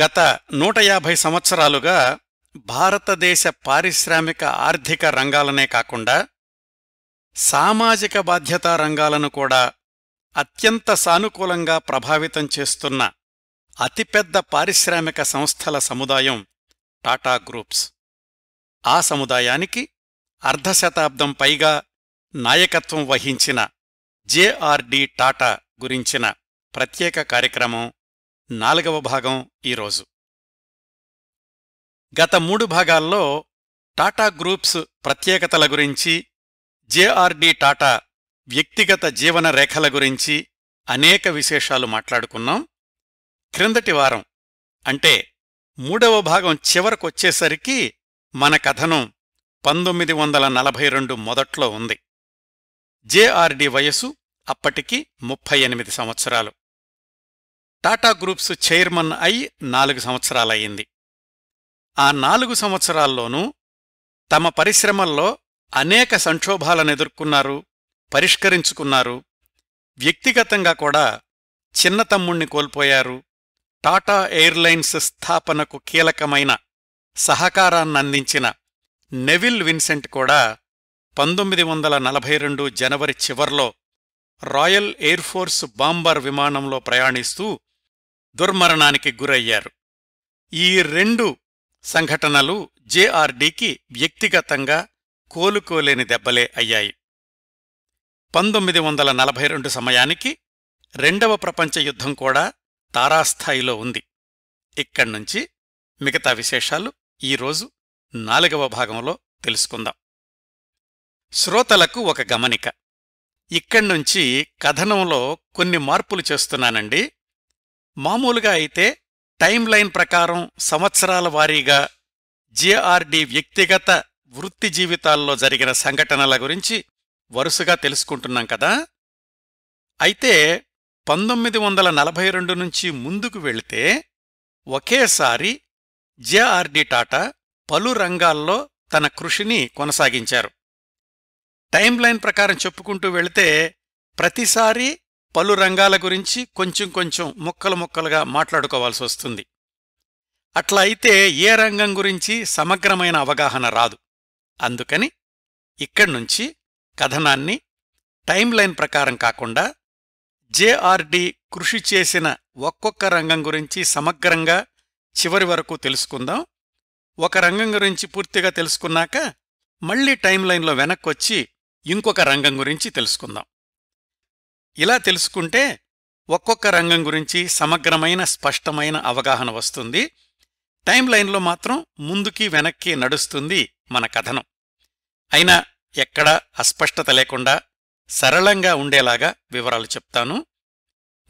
గత నూట యాభై సంవత్సరాలుగా భారతదేశ పారిశ్రామిక ఆర్థిక రంగాలనే కాకుండా సామాజిక బాధ్యతా రంగాలను కూడా అత్యంత సానుకూలంగా ప్రభావితం చేస్తున్న అతిపెద్ద పారిశ్రామిక సంస్థల సముదాయం టాటా గ్రూప్స్ ఆ సముదాయానికి అర్ధశతాబ్దం పైగా నాయకత్వం వహించిన జేఆర్డి టాటా గురించిన ప్రత్యేక కార్యక్రమం నాలుగవ భాగం ఈరోజు గత మూడు భాగాల్లో టాటా గ్రూప్స్ ప్రత్యేకతల గురించి జేఆర్డి టాటా వ్యక్తిగత జీవన రేఖల గురించి అనేక విశేషాలు మాట్లాడుకున్నాం క్రిందటి వారం అంటే మూడవ భాగం చివరకొచ్చేసరికి మన కథనం పంతొమ్మిది వందల నలభై రెండు మొదట్లో ఉంది జేఆర్డి వయసు అప్పటికి ముప్పై ఎనిమిది సంవత్సరాలు టాటా గ్రూప్స్ చైర్మన్ అయి నాలుగు సంవత్సరాలయ్యింది ఆ నాలుగు సంవత్సరాల్లోనూ తమ పరిశ్రమల్లో అనేక సంక్షోభాలనెదుర్కొన్నారు పరిష్కరించుకున్నారు వ్యక్తిగతంగా కూడా చిన్న తమ్ముణ్ణి కోల్పోయారు టాటా ఎయిర్లైన్స్ స్థాపనకు కీలకమైన సహకారాన్నందించిన నెవిల్ విన్సెంట్ కూడా పంతొమ్మిది వందల నలభై రెండు జనవరి చివర్లో రాయల్ ఎయిర్ఫోర్స్ బాంబర్ విమానంలో ప్రయాణిస్తూ దుర్మరణానికి గురయ్యారు ఈ రెండు సంఘటనలు జేఆర్డీకి వ్యక్తిగతంగా కోలుకోలేని దెబ్బలే అయ్యాయి పంతొమ్మిది వందల నలభై రెండు సమయానికి రెండవ ప్రపంచ యుద్ధం కూడా తారాస్థాయిలో ఉంది ఇక్కడ్నుంచి మిగతా విశేషాలు ఈరోజు నాలుగవ భాగంలో తెలుసుకుందాం శ్రోతలకు ఒక గమనిక ఇక్కడ్నుంచి కథనంలో కొన్ని మార్పులు చేస్తున్నానండి మామూలుగా అయితే టైం లైన్ ప్రకారం సంవత్సరాల వారీగా జేఆర్డి వ్యక్తిగత వృత్తి జీవితాల్లో జరిగిన సంఘటనల గురించి వరుసగా తెలుసుకుంటున్నాం కదా అయితే పంతొమ్మిది వందల నలభై రెండు నుంచి ముందుకు వెళితే ఒకేసారి జేఆర్డి టాటా పలు రంగాల్లో తన కృషిని కొనసాగించారు టైం లైన్ ప్రకారం చెప్పుకుంటూ వెళితే ప్రతిసారీ పలు రంగాల గురించి కొంచెం కొంచెం ముక్కలు ముక్కలుగా మాట్లాడుకోవాల్సి వస్తుంది అట్లా అయితే ఏ రంగం గురించి సమగ్రమైన అవగాహన రాదు అందుకని ఇక్కడ్నుంచి కథనాన్ని లైన్ ప్రకారం కాకుండా జేఆర్డి కృషి చేసిన ఒక్కొక్క రంగం గురించి సమగ్రంగా చివరి వరకు తెలుసుకుందాం ఒక రంగం గురించి పూర్తిగా తెలుసుకున్నాక మళ్లీ లైన్లో వెనక్కొచ్చి ఇంకొక రంగం గురించి తెలుసుకుందాం ఇలా తెలుసుకుంటే ఒక్కొక్క రంగం గురించి సమగ్రమైన స్పష్టమైన అవగాహన వస్తుంది టైం లైన్లో మాత్రం ముందుకి వెనక్కి నడుస్తుంది మన కథనం అయినా ఎక్కడా అస్పష్టత లేకుండా సరళంగా ఉండేలాగా వివరాలు చెప్తాను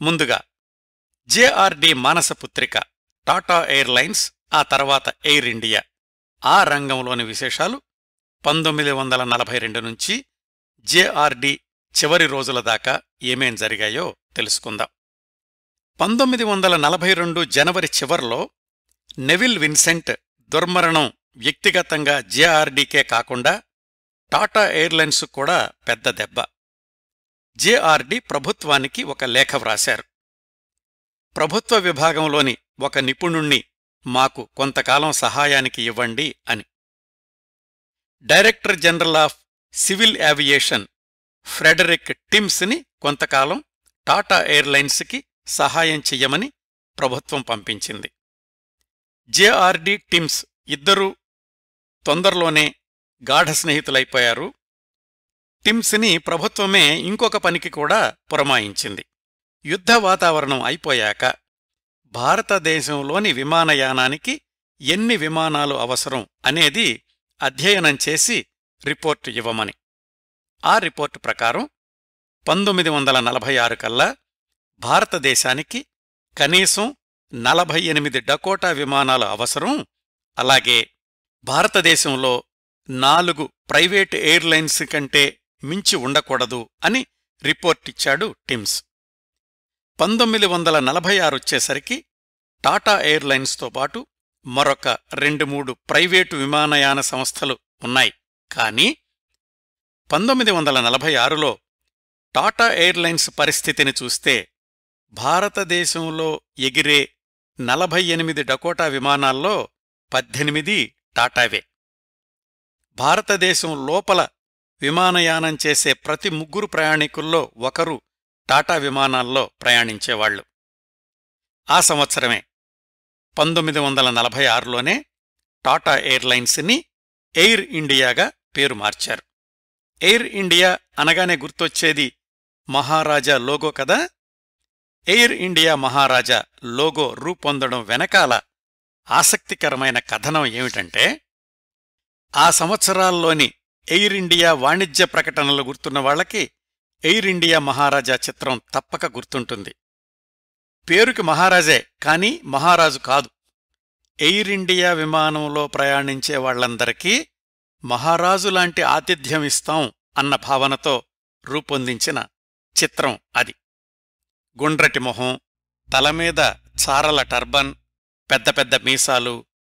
ముందుగా జేఆర్డి మానసపుత్రిక టాటా ఎయిర్లైన్స్ ఆ తర్వాత ఎయిర్ ఇండియా ఆ రంగంలోని విశేషాలు పంతొమ్మిది వందల నలభై రెండు నుంచి జేఆర్డి చివరి రోజుల దాకా ఏమేం జరిగాయో తెలుసుకుందాం పంతొమ్మిది వందల నలభై రెండు జనవరి చివర్లో నెవిల్ విన్సెంట్ దుర్మరణం వ్యక్తిగతంగా జేఆర్డీకే కాకుండా టాటా ఎయిర్లైన్స్ కూడా పెద్ద దెబ్బ జేఆర్డీ ప్రభుత్వానికి ఒక లేఖ వ్రాశారు ప్రభుత్వ విభాగంలోని ఒక నిపుణుణ్ణి మాకు కొంతకాలం సహాయానికి ఇవ్వండి అని director general of civil aviation Frederick టిమ్స్ని కొంతకాలం టాటా ఎయిర్లైన్స్కి సహాయం చెయ్యమని ప్రభుత్వం పంపించింది జేఆర్డి టిమ్స్ ఇద్దరూ తొందరలోనే గాఢ స్నేహితులైపోయారు టిమ్స్ని ప్రభుత్వమే ఇంకొక పనికి కూడా పురమాయించింది యుద్ధ వాతావరణం అయిపోయాక భారతదేశంలోని విమానయానానికి ఎన్ని విమానాలు అవసరం అనేది అధ్యయనం చేసి రిపోర్టు ఇవ్వమని ఆ రిపోర్టు ప్రకారం పంతొమ్మిది వందల నలభై ఆరు కల్లా భారతదేశానికి కనీసం నలభై ఎనిమిది డకోటా విమానాల అవసరం అలాగే భారతదేశంలో నాలుగు ప్రైవేట్ ఎయిర్లైన్స్ కంటే మించి ఉండకూడదు అని రిపోర్టిచ్చాడు టిమ్స్ పంతొమ్మిది వందల నలభై ఆరొచ్చేసరికి టాటా ఎయిర్లైన్స్తో పాటు మరొక రెండు మూడు ప్రైవేటు విమానయాన సంస్థలు ఉన్నాయి కానీ పంతొమ్మిది వందల నలభై ఆరులో టాటా ఎయిర్లైన్స్ పరిస్థితిని చూస్తే భారతదేశంలో ఎగిరే నలభై ఎనిమిది డకోటా విమానాల్లో పద్దెనిమిది టాటావే భారతదేశం లోపల విమానయానం చేసే ప్రతి ముగ్గురు ప్రయాణికుల్లో ఒకరు టాటా విమానాల్లో ప్రయాణించేవాళ్లు ఆ సంవత్సరమే పంతొమ్మిది వందల నలభై ఆరులోనే టాటా ఎయిర్లైన్స్ని ఎయిర్ ఇండియాగా పేరు మార్చారు ఎయిర్ ఇండియా అనగానే గుర్తొచ్చేది మహారాజా లోగో కదా ఎయిర్ ఇండియా మహారాజా లోగో రూపొందడం వెనకాల ఆసక్తికరమైన కథనం ఏమిటంటే ఆ సంవత్సరాల్లోని ఎయిర్ ఇండియా వాణిజ్య ప్రకటనలు గుర్తున్న వాళ్లకి ఎయిర్ ఇండియా మహారాజా చిత్రం తప్పక గుర్తుంటుంది పేరుకి మహారాజే కానీ మహారాజు కాదు ఎయిర్ ఇండియా విమానంలో ప్రయాణించే వాళ్లందరికీ మహారాజులాంటి ఆతిథ్యం ఇస్తాం అన్న భావనతో రూపొందించిన చిత్రం అది గుండ్రటి మొహం తలమీద చారల టర్బన్ పెద్ద పెద్ద మీసాలు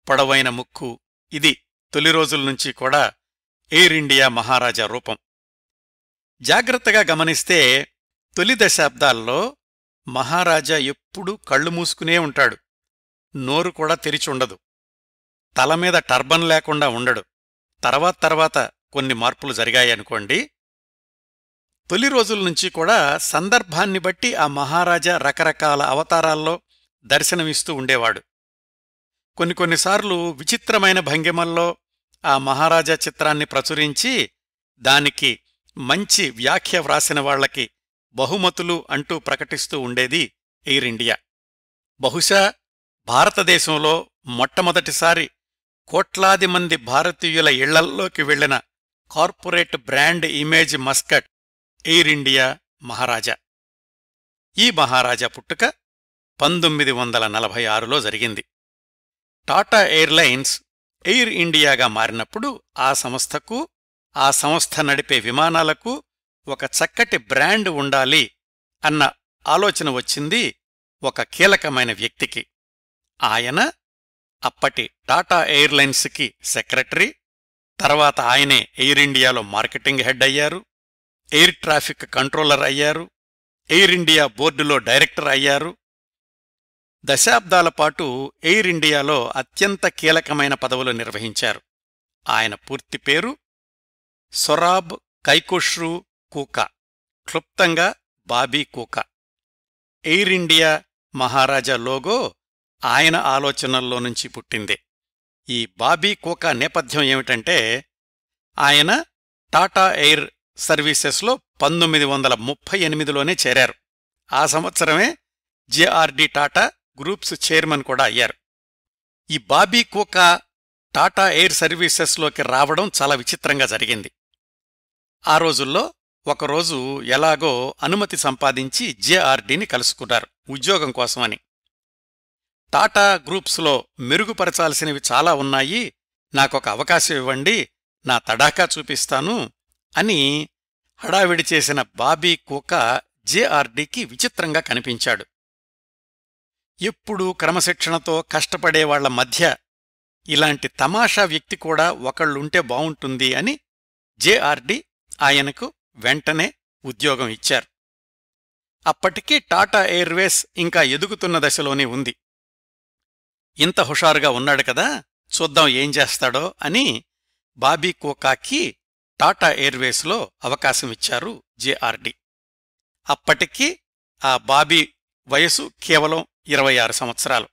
పొడవైన ముక్కు ఇది తొలి రోజుల్నుంచి కూడా ఎయిర్ ఇండియా మహారాజా రూపం జాగ్రత్తగా గమనిస్తే తొలి దశాబ్దాల్లో మహారాజా ఎప్పుడూ కళ్ళు మూసుకునే ఉంటాడు నోరు కూడా తెరిచుండదు తలమీద టర్బన్ లేకుండా ఉండడు తర్వాత తర్వాత కొన్ని మార్పులు జరిగాయనుకోండి తొలి రోజుల నుంచి కూడా సందర్భాన్ని బట్టి ఆ మహారాజా రకరకాల అవతారాల్లో దర్శనమిస్తూ ఉండేవాడు కొన్ని కొన్నిసార్లు విచిత్రమైన భంగిమల్లో ఆ మహారాజా చిత్రాన్ని ప్రచురించి దానికి మంచి వ్యాఖ్య వ్రాసిన వాళ్లకి బహుమతులు అంటూ ప్రకటిస్తూ ఉండేది ఎయిర్ ఇండియా బహుశా భారతదేశంలో మొట్టమొదటిసారి కోట్లాది మంది భారతీయుల ఇళ్లల్లోకి వెళ్లిన corporate brand image mascot Air India Maharaja ఈ మహారాజా పుట్టుక పంతొమ్మిది వందల నలభై ఆరులో జరిగింది టాటా ఎయిర్లైన్స్ ఎయిర్ ఇండియాగా మారినప్పుడు ఆ సంస్థకు ఆ సంస్థ నడిపే విమానాలకు ఒక చక్కటి బ్రాండ్ ఉండాలి అన్న ఆలోచన వచ్చింది ఒక కీలకమైన వ్యక్తికి ఆయన అప్పటి టాటా ఎయిర్లైన్స్కి సెక్రటరీ తర్వాత ఆయనే ఎయిర్ ఇండియాలో మార్కెటింగ్ హెడ్ అయ్యారు ఎయిర్ ట్రాఫిక్ కంట్రోలర్ అయ్యారు ఎయిర్ ఇండియా బోర్డులో డైరెక్టర్ అయ్యారు దశాబ్దాల పాటు ఎయిర్ ఇండియాలో అత్యంత కీలకమైన పదవులు నిర్వహించారు ఆయన పూర్తి పేరు సొరాబ్ కైకుష్రూ కూక క్లుప్తంగా Bobby Kooka Air India Maharaja logo ఆయన ఆలోచనల్లో నుంచి పుట్టిందే ఈ బాబీ కోకా నేపథ్యం ఏమిటంటే ఆయన టాటా ఎయిర్ సర్వీసెస్లో పంతొమ్మిది వందల ముప్పై ఎనిమిదిలోనే చేరారు ఆ సంవత్సరమే జేఆర్డి టాటా గ్రూప్స్ చైర్మన్ కూడా అయ్యారు ఈ బాబీ కోకా టాటా ఎయిర్ సర్వీసెస్లోకి రావడం చాలా విచిత్రంగా జరిగింది ఆ రోజుల్లో ఒకరోజు ఎలాగో అనుమతి సంపాదించి జేఆర్డీని కలుసుకున్నారు ఉద్యోగం కోసమని టాటా గ్రూప్స్లో మెరుగుపరచాల్సినవి చాలా ఉన్నాయి నాకొక అవకాశం ఇవ్వండి నా తడాకా చూపిస్తాను అని హడావిడి చేసిన బాబీ కుక్క జేఆర్డీకి విచిత్రంగా కనిపించాడు ఎప్పుడూ క్రమశిక్షణతో కష్టపడేవాళ్ల మధ్య ఇలాంటి తమాషా వ్యక్తి కూడా ఒకళ్ళుంటే బావుంటుంది అని జేఆర్డీ ఆయనకు వెంటనే ఉద్యోగం ఇచ్చారు అప్పటికీ టాటా ఎయిర్వేస్ ఇంకా ఎదుగుతున్న దశలోనే ఉంది ఇంత హుషారుగా ఉన్నాడు కదా చూద్దాం ఏం చేస్తాడో అని బాబీ కోకాకి టాటా ఎయిర్వేస్లో అవకాశమిచ్చారు జేఆర్డి అప్పటికి ఆ బాబీ వయసు కేవలం ఇరవై ఆరు సంవత్సరాలు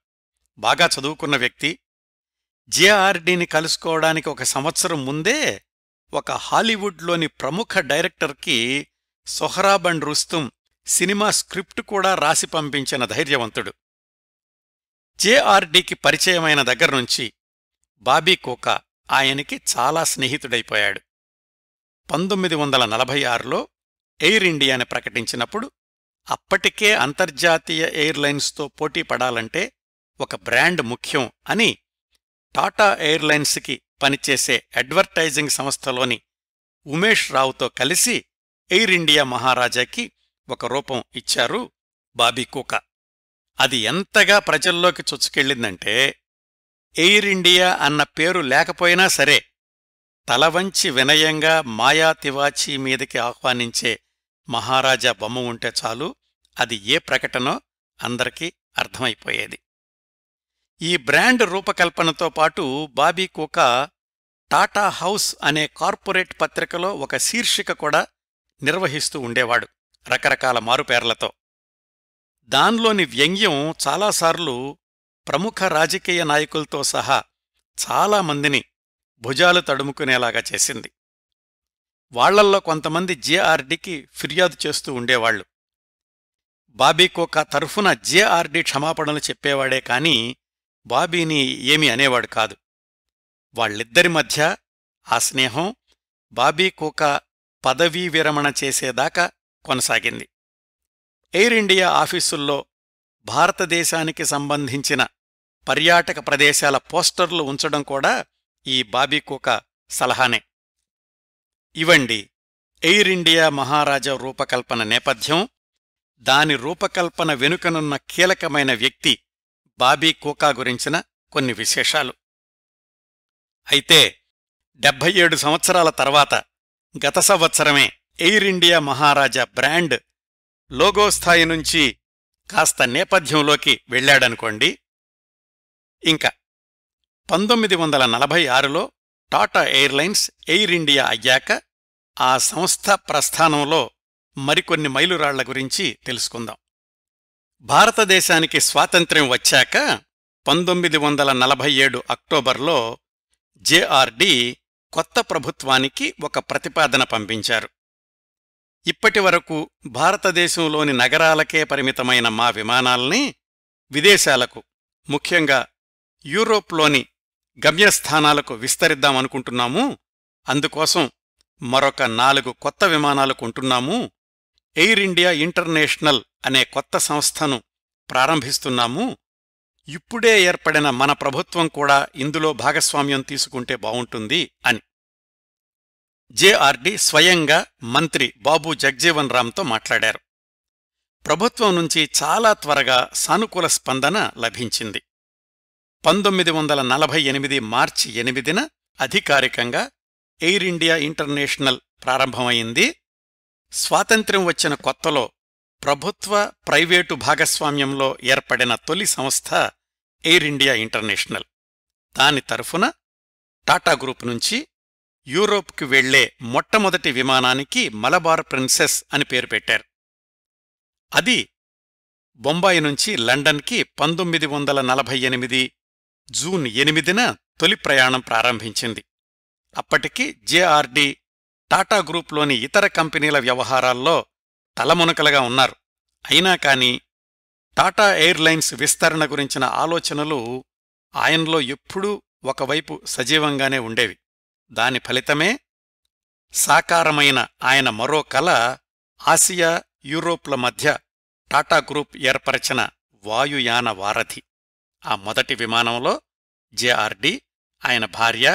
బాగా చదువుకున్న వ్యక్తి జేఆర్డీని కలుసుకోవడానికి ఒక సంవత్సరం ముందే ఒక హాలీవుడ్లోని ప్రముఖ డైరెక్టర్కి సొహరాబండ్ రుస్తుం సినిమా స్క్రిప్ట్ కూడా రాసి పంపించిన ధైర్యవంతుడు జేఆర్డీకి పరిచయమైన దగ్గర్నుంచి బాబీ కోక ఆయనకి చాలా స్నేహితుడైపోయాడు పంతొమ్మిది వందల నలభై ఆరులో ఎయిర్ ఇండియాని ప్రకటించినప్పుడు అప్పటికే అంతర్జాతీయ ఎయిర్లైన్స్తో పోటీ పడాలంటే ఒక బ్రాండ్ ముఖ్యం అని టాటా ఎయిర్లైన్స్కి పనిచేసే అడ్వర్టైజింగ్ సంస్థలోని ఉమేష్ రావుతో కలిసి ఎయిర్ ఇండియా మహారాజాకి ఒక రూపం ఇచ్చారు బాబీ కూకా అది ఎంతగా ప్రజల్లోకి చొచ్చుకెళ్ళిందంటే ఎయిర్ ఇండియా అన్న పేరు లేకపోయినా సరే తలవంచి వినయంగా మాయా తివాచీ మీదకి ఆహ్వానించే మహారాజా బొమ్మ ఉంటే చాలు అది ఏ ప్రకటనో అందరికీ అర్థమైపోయేది ఈ బ్రాండ్ రూపకల్పనతో పాటు బాబీ కోకా టాటా హౌస్ అనే కార్పొరేట్ పత్రికలో ఒక శీర్షిక కూడా నిర్వహిస్తూ ఉండేవాడు రకరకాల మారుపేర్లతో దానిలోని వ్యంగ్యం చాలాసార్లు ప్రముఖ రాజకీయ నాయకులతో సహా చాలామందిని భుజాలు తడుముకునేలాగా చేసింది వాళ్లల్లో కొంతమంది జేఆర్డీకి ఫిర్యాదు చేస్తూ ఉండేవాళ్లు బాబీకొక తరఫున జేఆర్డీ క్షమాపణలు చెప్పేవాడే కాని బాబీని ఏమి అనేవాడు కాదు వాళ్ళిద్దరి మధ్య ఆ స్నేహం బాబీకొక పదవీ విరమణ చేసేదాకా కొనసాగింది ఎయిర్ ఇండియా ఆఫీసుల్లో భారతదేశానికి సంబంధించిన పర్యాటక ప్రదేశాల పోస్టర్లు ఉంచడం కూడా ఈ బాబీకొక సలహానే ఇవండి ఎయిర్ ఇండియా మహారాజా రూపకల్పన నేపథ్యం దాని రూపకల్పన వెనుకనున్న కీలకమైన వ్యక్తి బాబీ కోకా గురించిన కొన్ని విశేషాలు అయితే డెబ్భై ఏడు సంవత్సరాల తర్వాత గత సంవత్సరమే Air India Maharaja brand logo స్థాయి నుంచి కాస్త నేపథ్యంలోకి వెళ్ళాడనుకోండి ఇంకా పంతొమ్మిది వందల నలభై ఆరులో టాటా ఎయిర్లైన్స్ ఎయిర్ ఇండియా అయ్యాక ఆ సంస్థ ప్రస్థానంలో మరికొన్ని మైలురాళ్ల గురించి తెలుసుకుందాం భారతదేశానికి స్వాతంత్ర్యం వచ్చాక పంతొమ్మిది వందల నలభై ఏడు అక్టోబర్లో జేఆర్డి కొత్త ప్రభుత్వానికి ఒక ప్రతిపాదన పంపించారు ఇప్పటి వరకు భారతదేశంలోని నగరాలకే పరిమితమైన మా విమానాల్ని విదేశాలకు ముఖ్యంగా యూరోప్లోని గమ్యస్థానాలకు విస్తరిద్దామనుకుంటున్నాము అందుకోసం మరొక నాలుగు కొత్త విమానాలు కొంటున్నాము ఎయిర్ ఇండియా ఇంటర్నేషనల్ అనే కొత్త సంస్థను ప్రారంభిస్తున్నాము ఇప్పుడే ఏర్పడిన మన ప్రభుత్వం కూడా ఇందులో భాగస్వామ్యం తీసుకుంటే బావుంటుంది అని జేఆర్డి స్వయంగా మంత్రి బాబు జగ్జీవన్ రామ్తో మాట్లాడారు ప్రభుత్వం నుంచి చాలా త్వరగా సానుకూల స్పందన లభించింది పంతొమ్మిది వందల నలభై ఎనిమిది మార్చి ఎనిమిదిన అధికారికంగా ఎయిర్ ఇండియా ఇంటర్నేషనల్ ప్రారంభమైంది స్వాతంత్ర్యం వచ్చిన కొత్తలో ప్రభుత్వ ప్రైవేటు భాగస్వామ్యంలో ఏర్పడిన తొలి సంస్థ ఎయిర్ ఇండియా ఇంటర్నేషనల్ దాని తరఫున టాటా గ్రూప్ నుంచి యూరోప్కి వెళ్లే మొట్టమొదటి విమానానికి మలబార్ ప్రిన్సెస్ అని పేరు పెట్టారు అది బొంబాయి నుంచి లండన్కి పంతొమ్మిది వందల నలభై ఎనిమిది జూన్ ఎనిమిదిన తొలి ప్రయాణం ప్రారంభించింది అప్పటికి జేఆర్డీ టాటా గ్రూప్లోని ఇతర కంపెనీల వ్యవహారాల్లో తలమునకలుగా ఉన్నారు అయినా కాని టాటా ఎయిర్లైన్స్ విస్తరణ గురించిన ఆలోచనలు ఆయనలో ఎప్పుడూ ఒకవైపు సజీవంగానే ఉండేవి దాని ఫలితమే సాకారమైన ఆయన మరో కల ఆసియా యూరోప్ల మధ్య టాటా గ్రూప్ ఏర్పరచిన వాయుయాన వారధి ఆ మొదటి విమానంలో జేఆర్డి ఆయన భార్య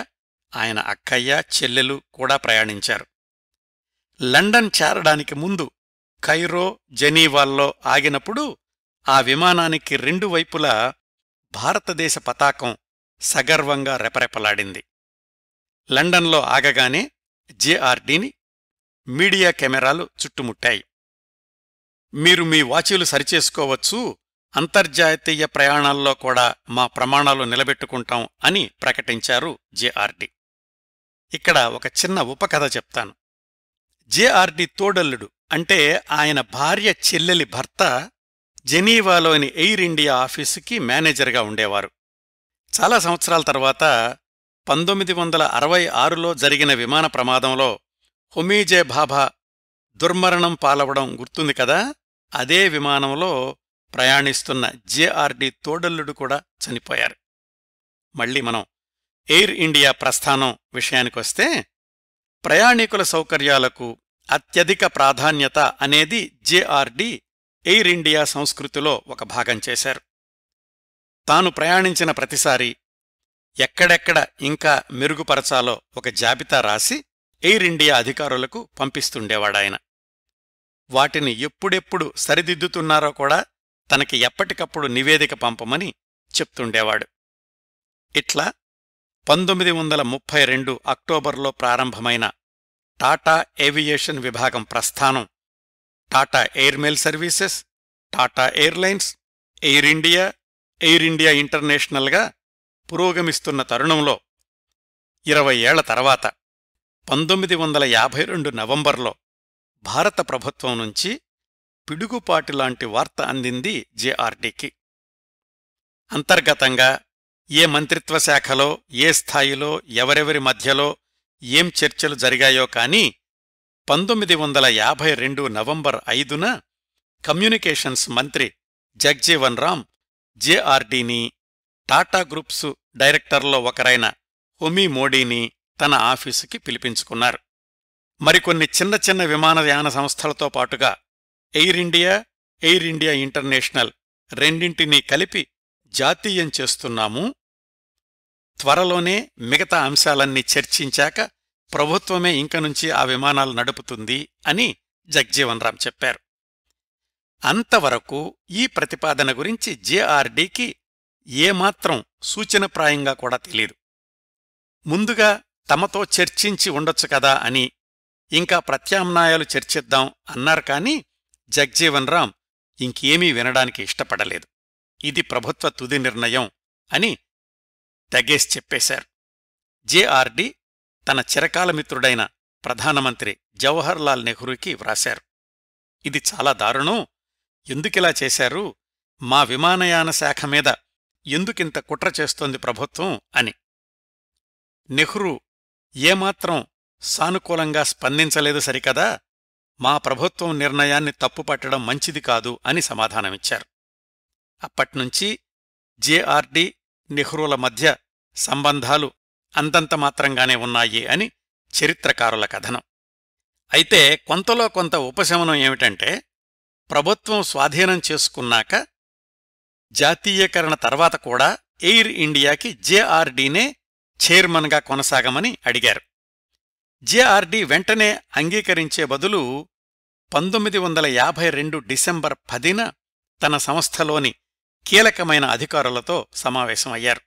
ఆయన అక్కయ్య చెల్లెలు కూడా ప్రయాణించారు లండన్ చేరడానికి ముందు కైరో జెనీవాల్లో ఆగినప్పుడు ఆ విమానానికి రెండు వైపులా భారతదేశ పతాకం సగర్వంగా రెపరెపలాడింది లండన్లో ఆగగానే జేఆర్డీని మీడియా కెమెరాలు చుట్టుముట్టాయి మీరు మీ వాచీలు సరిచేసుకోవచ్చు అంతర్జాతీయ ప్రయాణాల్లో కూడా మా ప్రమాణాలు నిలబెట్టుకుంటాం అని ప్రకటించారు జేఆర్డి ఇక్కడ ఒక చిన్న ఉపకథ చెప్తాను జేఆర్డి తోడల్లుడు అంటే ఆయన భార్య చెల్లెలి భర్త జెనీవాలోని ఎయిర్ ఇండియా ఆఫీసుకి మేనేజర్గా ఉండేవారు చాలా సంవత్సరాల తర్వాత పంతొమ్మిది వందల అరవై ఆరులో జరిగిన విమాన ప్రమాదంలో హుమీజే బాబా దుర్మరణం పాలవడం గుర్తుంది కదా అదే విమానంలో ప్రయాణిస్తున్న జేఆర్డి తోడల్లుడు కూడా చనిపోయారు మళ్ళీ మనం ఎయిర్ ఇండియా ప్రస్థానం విషయానికొస్తే ప్రయాణికుల సౌకర్యాలకు అత్యధిక ప్రాధాన్యత అనేది జేఆర్డి ఎయిర్ ఇండియా సంస్కృతిలో ఒక భాగం చేశారు తాను ప్రయాణించిన ప్రతిసారి ఎక్కడెక్కడ ఇంకా మెరుగుపరచాలో ఒక జాబితా రాసి ఎయిర్ ఇండియా అధికారులకు పంపిస్తుండేవాడాయన వాటిని ఎప్పుడెప్పుడు సరిదిద్దుతున్నారో కూడా తనకి ఎప్పటికప్పుడు నివేదిక పంపమని చెప్తుండేవాడు ఇట్లా పంతొమ్మిది వందల ముప్పై రెండు అక్టోబర్లో ప్రారంభమైన టాటా ఏవియేషన్ విభాగం ప్రస్థానం Tata airmail services Tata airlines Air India Air India ఇంటర్నేషనల్గా పురోగమిస్తున్న తరుణంలో ఇరవై ఏళ్ల తర్వాత పంతొమ్మిది వందల యాభై రెండు నవంబర్లో భారత ప్రభుత్వం నుంచి పిడుగుపాటిలాంటి వార్త అందింది జేఆర్డీకి అంతర్గతంగా ఏ మంత్రిత్వ శాఖలో ఏ స్థాయిలో ఎవరెవరి మధ్యలో ఏం చర్చలు జరిగాయో కానీ పంతొమ్మిది వందల యాభై రెండు నవంబర్ ఐదున కమ్యూనికేషన్స్ మంత్రి జగ్జీవన్ రామ్ జేఆర్డీని టాటా గ్రూప్స్ డైరెక్టర్లో ఒకరైన హుమీ మోడీని తన ఆఫీసుకి పిలిపించుకున్నారు మరికొన్ని చిన్న చిన్న విమానయాన సంస్థలతో పాటుగా Air India Air India international రెండింటినీ కలిపి జాతీయం చేస్తున్నాము త్వరలోనే మిగతా అంశాలన్నీ చర్చించాక ప్రభుత్వమే ఇంక నుంచి ఆ విమానాలు నడుపుతుంది అని జగ్జీవన్ రామ్ చెప్పారు అంతవరకు ఈ ప్రతిపాదన గురించి జేఆర్డీకి ఏమాత్రం సూచనప్రాయంగా కూడా తెలియదు ముందుగా తమతో చర్చించి ఉండొచ్చు కదా అని ఇంకా ప్రత్యామ్నాయాలు చర్చిద్దాం అన్నారు కానీ జగ్జీవన్ రామ్ ఇంకేమీ వినడానికి ఇష్టపడలేదు ఇది ప్రభుత్వ తుది నిర్ణయం అని తెగేసి చెప్పేశారు జేఆర్డి తన చిరకాల మిత్రుడైన ప్రధానమంత్రి జవహర్లాల్ నెహ్రూకి వ్రాశారు ఇది చాలా దారుణం ఎందుకిలా చేశారు మా విమానయాన శాఖ మీద ఎందుకింత కుట్ర చేస్తోంది ప్రభుత్వం అని నెహ్రూ ఏమాత్రం సానుకూలంగా స్పందించలేదు సరికదా మా ప్రభుత్వం నిర్ణయాన్ని తప్పుపట్టడం మంచిది కాదు అని సమాధానమిచ్చారు అప్పట్నుంచి జేఆర్డి నెహ్రూల మధ్య సంబంధాలు అంతంత మాత్రంగానే ఉన్నాయి అని చరిత్రకారుల కథనం అయితే కొంతలో కొంత ఉపశమనం ఏమిటంటే ప్రభుత్వం స్వాధీనం చేసుకున్నాక జాతీయకరణ తర్వాత కూడా ఎయిర్ ఇండియాకి జేఆర్డీనే చైర్మన్గా కొనసాగమని అడిగారు జేఆర్డీ వెంటనే అంగీకరించే బదులు పంతొమ్మిది వందల యాభై రెండు డిసెంబర్ పదిన తన సంస్థలోని కీలకమైన అధికారులతో సమావేశమయ్యారు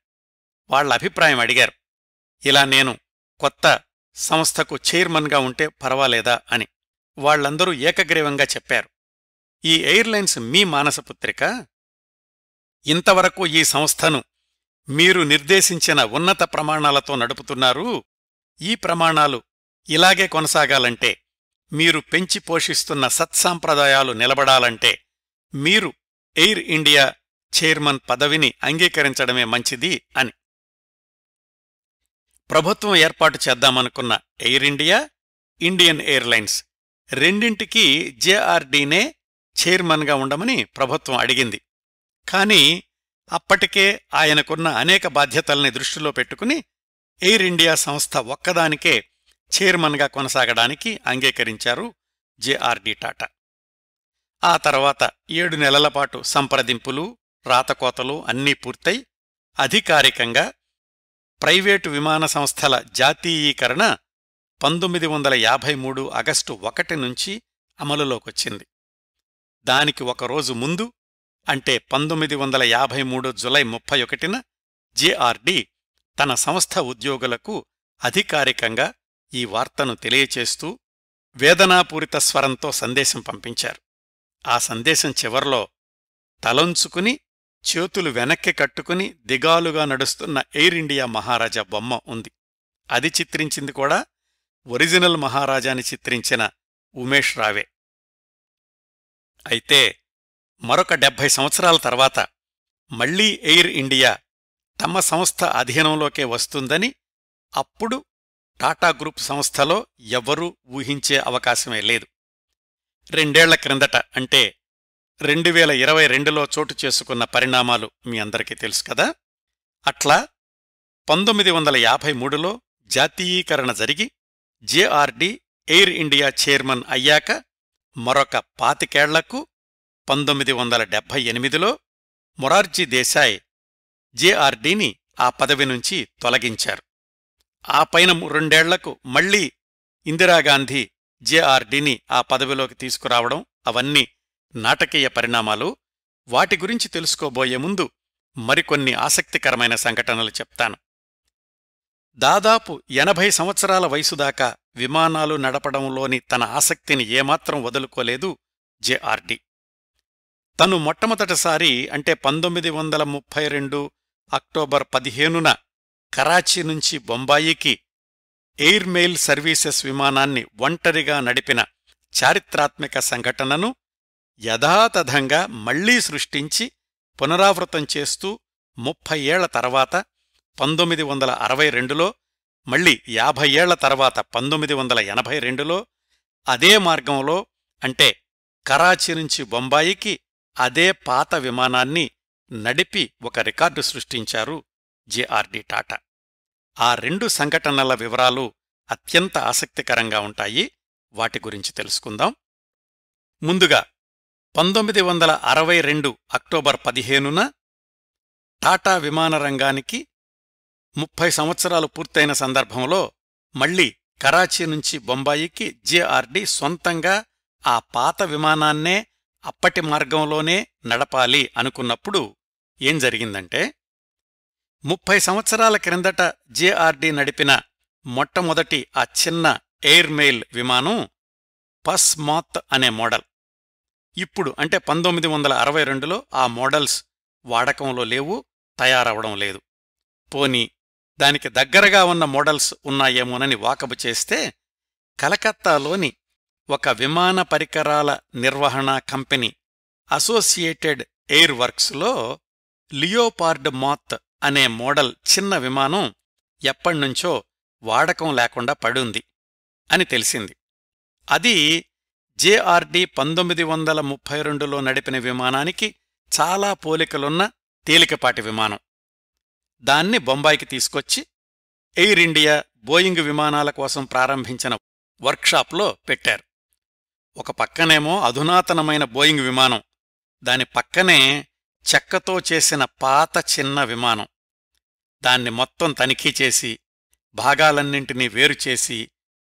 వాళ్ల అభిప్రాయం అడిగారు ఇలా నేను కొత్త సంస్థకు చైర్మన్గా ఉంటే పర్వాలేదా అని వాళ్లందరూ ఏకగ్రీవంగా చెప్పారు ఈ ఎయిర్లైన్స్ మీ మానసపుత్రిక ఇంతవరకు ఈ సంస్థను మీరు నిర్దేశించిన ఉన్నత ప్రమాణాలతో నడుపుతున్నారు ఈ ప్రమాణాలు ఇలాగే కొనసాగాలంటే మీరు పెంచి పోషిస్తున్న సత్సాంప్రదాయాలు నిలబడాలంటే మీరు ఎయిర్ ఇండియా చైర్మన్ పదవిని అంగీకరించడమే మంచిది అని ప్రభుత్వం ఏర్పాటు చేద్దామనుకున్న ఎయిర్ ఇండియా ఇండియన్ ఎయిర్లైన్స్ రెండింటికీ జేఆర్డీనే చైర్మన్గా ఉండమని ప్రభుత్వం అడిగింది కాని అప్పటికే ఆయనకున్న అనేక బాధ్యతల్ని దృష్టిలో పెట్టుకుని ఎయిర్ ఇండియా సంస్థ ఒక్కదానికే చైర్మన్గా కొనసాగడానికి అంగీకరించారు జెఆర్డి టాటా ఆ తర్వాత ఏడు నెలల పాటు సంప్రదింపులు రాతకోతలు అన్నీ పూర్తయి అధికారికంగా ప్రైవేటు విమాన సంస్థల జాతీయీకరణ పంతొమ్మిది వందల యాభై మూడు ఆగస్టు ఒకటి నుంచి అమలులోకొచ్చింది దానికి ఒకరోజు ముందు అంటే పంతొమ్మిది వందల యాభై మూడు జులై ముప్పై ఒకటిన జేఆర్డి తన సంస్థ ఉద్యోగులకు అధికారికంగా ఈ వార్తను తెలియచేస్తూ వేదనాపూరిత స్వరంతో సందేశం పంపించారు ఆ సందేశం చివర్లో తలొంచుకుని చేతులు వెనక్కి కట్టుకుని దిగాలుగా నడుస్తున్న ఎయిర్ ఇండియా మహారాజా బొమ్మ ఉంది అది చిత్రించింది కూడా ఒరిజినల్ మహారాజాని చిత్రించిన ఉమేష్ రావే అయితే మరొక డెబ్భై సంవత్సరాల తర్వాత మళ్లీ ఎయిర్ ఇండియా తమ సంస్థ అధీనంలోకే వస్తుందని అప్పుడు టాటా గ్రూప్ సంస్థలో ఎవ్వరూ ఊహించే అవకాశమే లేదు రెండేళ్ల క్రిందట అంటే రెండు వేల ఇరవై రెండులో చోటు చేసుకున్న పరిణామాలు మీ అందరికీ తెలుసు కదా అట్లా పంతొమ్మిది వందల యాభై మూడులో జాతీయీకరణ జరిగి జేఆర్డీ ఎయిర్ ఇండియా చైర్మన్ అయ్యాక మరొక పాతికేళ్లకు పంతొమ్మిది వందల డెబ్భై ఎనిమిదిలో మొరార్జీ దేశాయ్ జేఆర్డీని ఆ పదవి నుంచి తొలగించారు ఆ పైన రెండేళ్లకు మళ్లీ ఇందిరాగాంధీ జేఆర్డీని ఆ పదవిలోకి తీసుకురావడం అవన్నీ నాటకీయ పరిణామాలు వాటి గురించి తెలుసుకోబోయే ముందు మరికొన్ని ఆసక్తికరమైన సంఘటనలు చెప్తాను దాదాపు ఎనభై సంవత్సరాల వయసుదాకా విమానాలు నడపడంలోని తన ఆసక్తిని ఏమాత్రం వదులుకోలేదు జేఆర్డీ తను మొట్టమొదటిసారి అంటే పంతొమ్మిది వందల ముప్పై రెండు అక్టోబర్ పదిహేనున కరాచీ నుంచి బొంబాయికి ఎయిర్మెయిల్ సర్వీసెస్ విమానాన్ని ఒంటరిగా నడిపిన చారిత్రాత్మక సంఘటనను యథాతథంగా మళ్లీ సృష్టించి పునరావృతం చేస్తూ ముప్పై ఏళ్ల తర్వాత పంతొమ్మిది వందల అరవై రెండులో మళ్లీ యాభై ఏళ్ల తర్వాత పంతొమ్మిది వందల ఎనభై రెండులో అదే మార్గంలో అంటే కరాచీ నుంచి బొంబాయికి అదే పాత విమానాన్ని నడిపి ఒక రికార్డు సృష్టించారు జేఆర్డి టాటా ఆ రెండు సంఘటనల వివరాలు అత్యంత ఆసక్తికరంగా ఉంటాయి వాటి గురించి తెలుసుకుందాం ముందుగా పంతొమ్మిది వందల అరవై రెండు అక్టోబర్ పదిహేనున టాటా విమానరంగానికి ముప్పై సంవత్సరాలు పూర్తయిన సందర్భంలో మళ్లీ కరాచీ నుంచి బొంబాయికి జేఆర్డి సొంతంగా ఆ పాత విమానాన్నే అప్పటి మార్గంలోనే నడపాలి అనుకున్నప్పుడు ఏం జరిగిందంటే ముప్పై సంవత్సరాల క్రిందట జేఆర్డి నడిపిన మొట్టమొదటి ఆ చిన్న ఎయిర్మెయిల్ విమానం పస్ మాత్ అనే మోడల్ ఇప్పుడు అంటే పంతొమ్మిది వందల అరవై రెండులో ఆ మోడల్స్ వాడకంలో లేవు తయారవడం లేదు పోనీ దానికి దగ్గరగా ఉన్న మోడల్స్ ఉన్నాయేమోనని వాకబు చేస్తే కలకత్తాలోని ఒక విమాన పరికరాల నిర్వహణ కంపెనీ అసోసియేటెడ్ ఎయిర్ వర్క్స్లో లియోపార్డ్ మాత్ అనే మోడల్ చిన్న విమానం ఎప్పణ్నుంచో వాడకం లేకుండా పడుంది అని తెలిసింది అది జేఆర్డి పంతొమ్మిది వందల ముప్పై రెండులో నడిపిన విమానానికి చాలా పోలికలున్న తేలికపాటి విమానం దాన్ని బొంబాయికి తీసుకొచ్చి ఎయిర్ ఇండియా బోయింగ్ విమానాల కోసం ప్రారంభించిన వర్క్షాప్లో పెట్టారు ఒక పక్కనేమో అధునాతనమైన బోయింగ్ విమానం దాని పక్కనే చెక్కతో చేసిన పాత చిన్న విమానం దాన్ని మొత్తం తనిఖీ చేసి భాగాలన్నింటినీ వేరుచేసి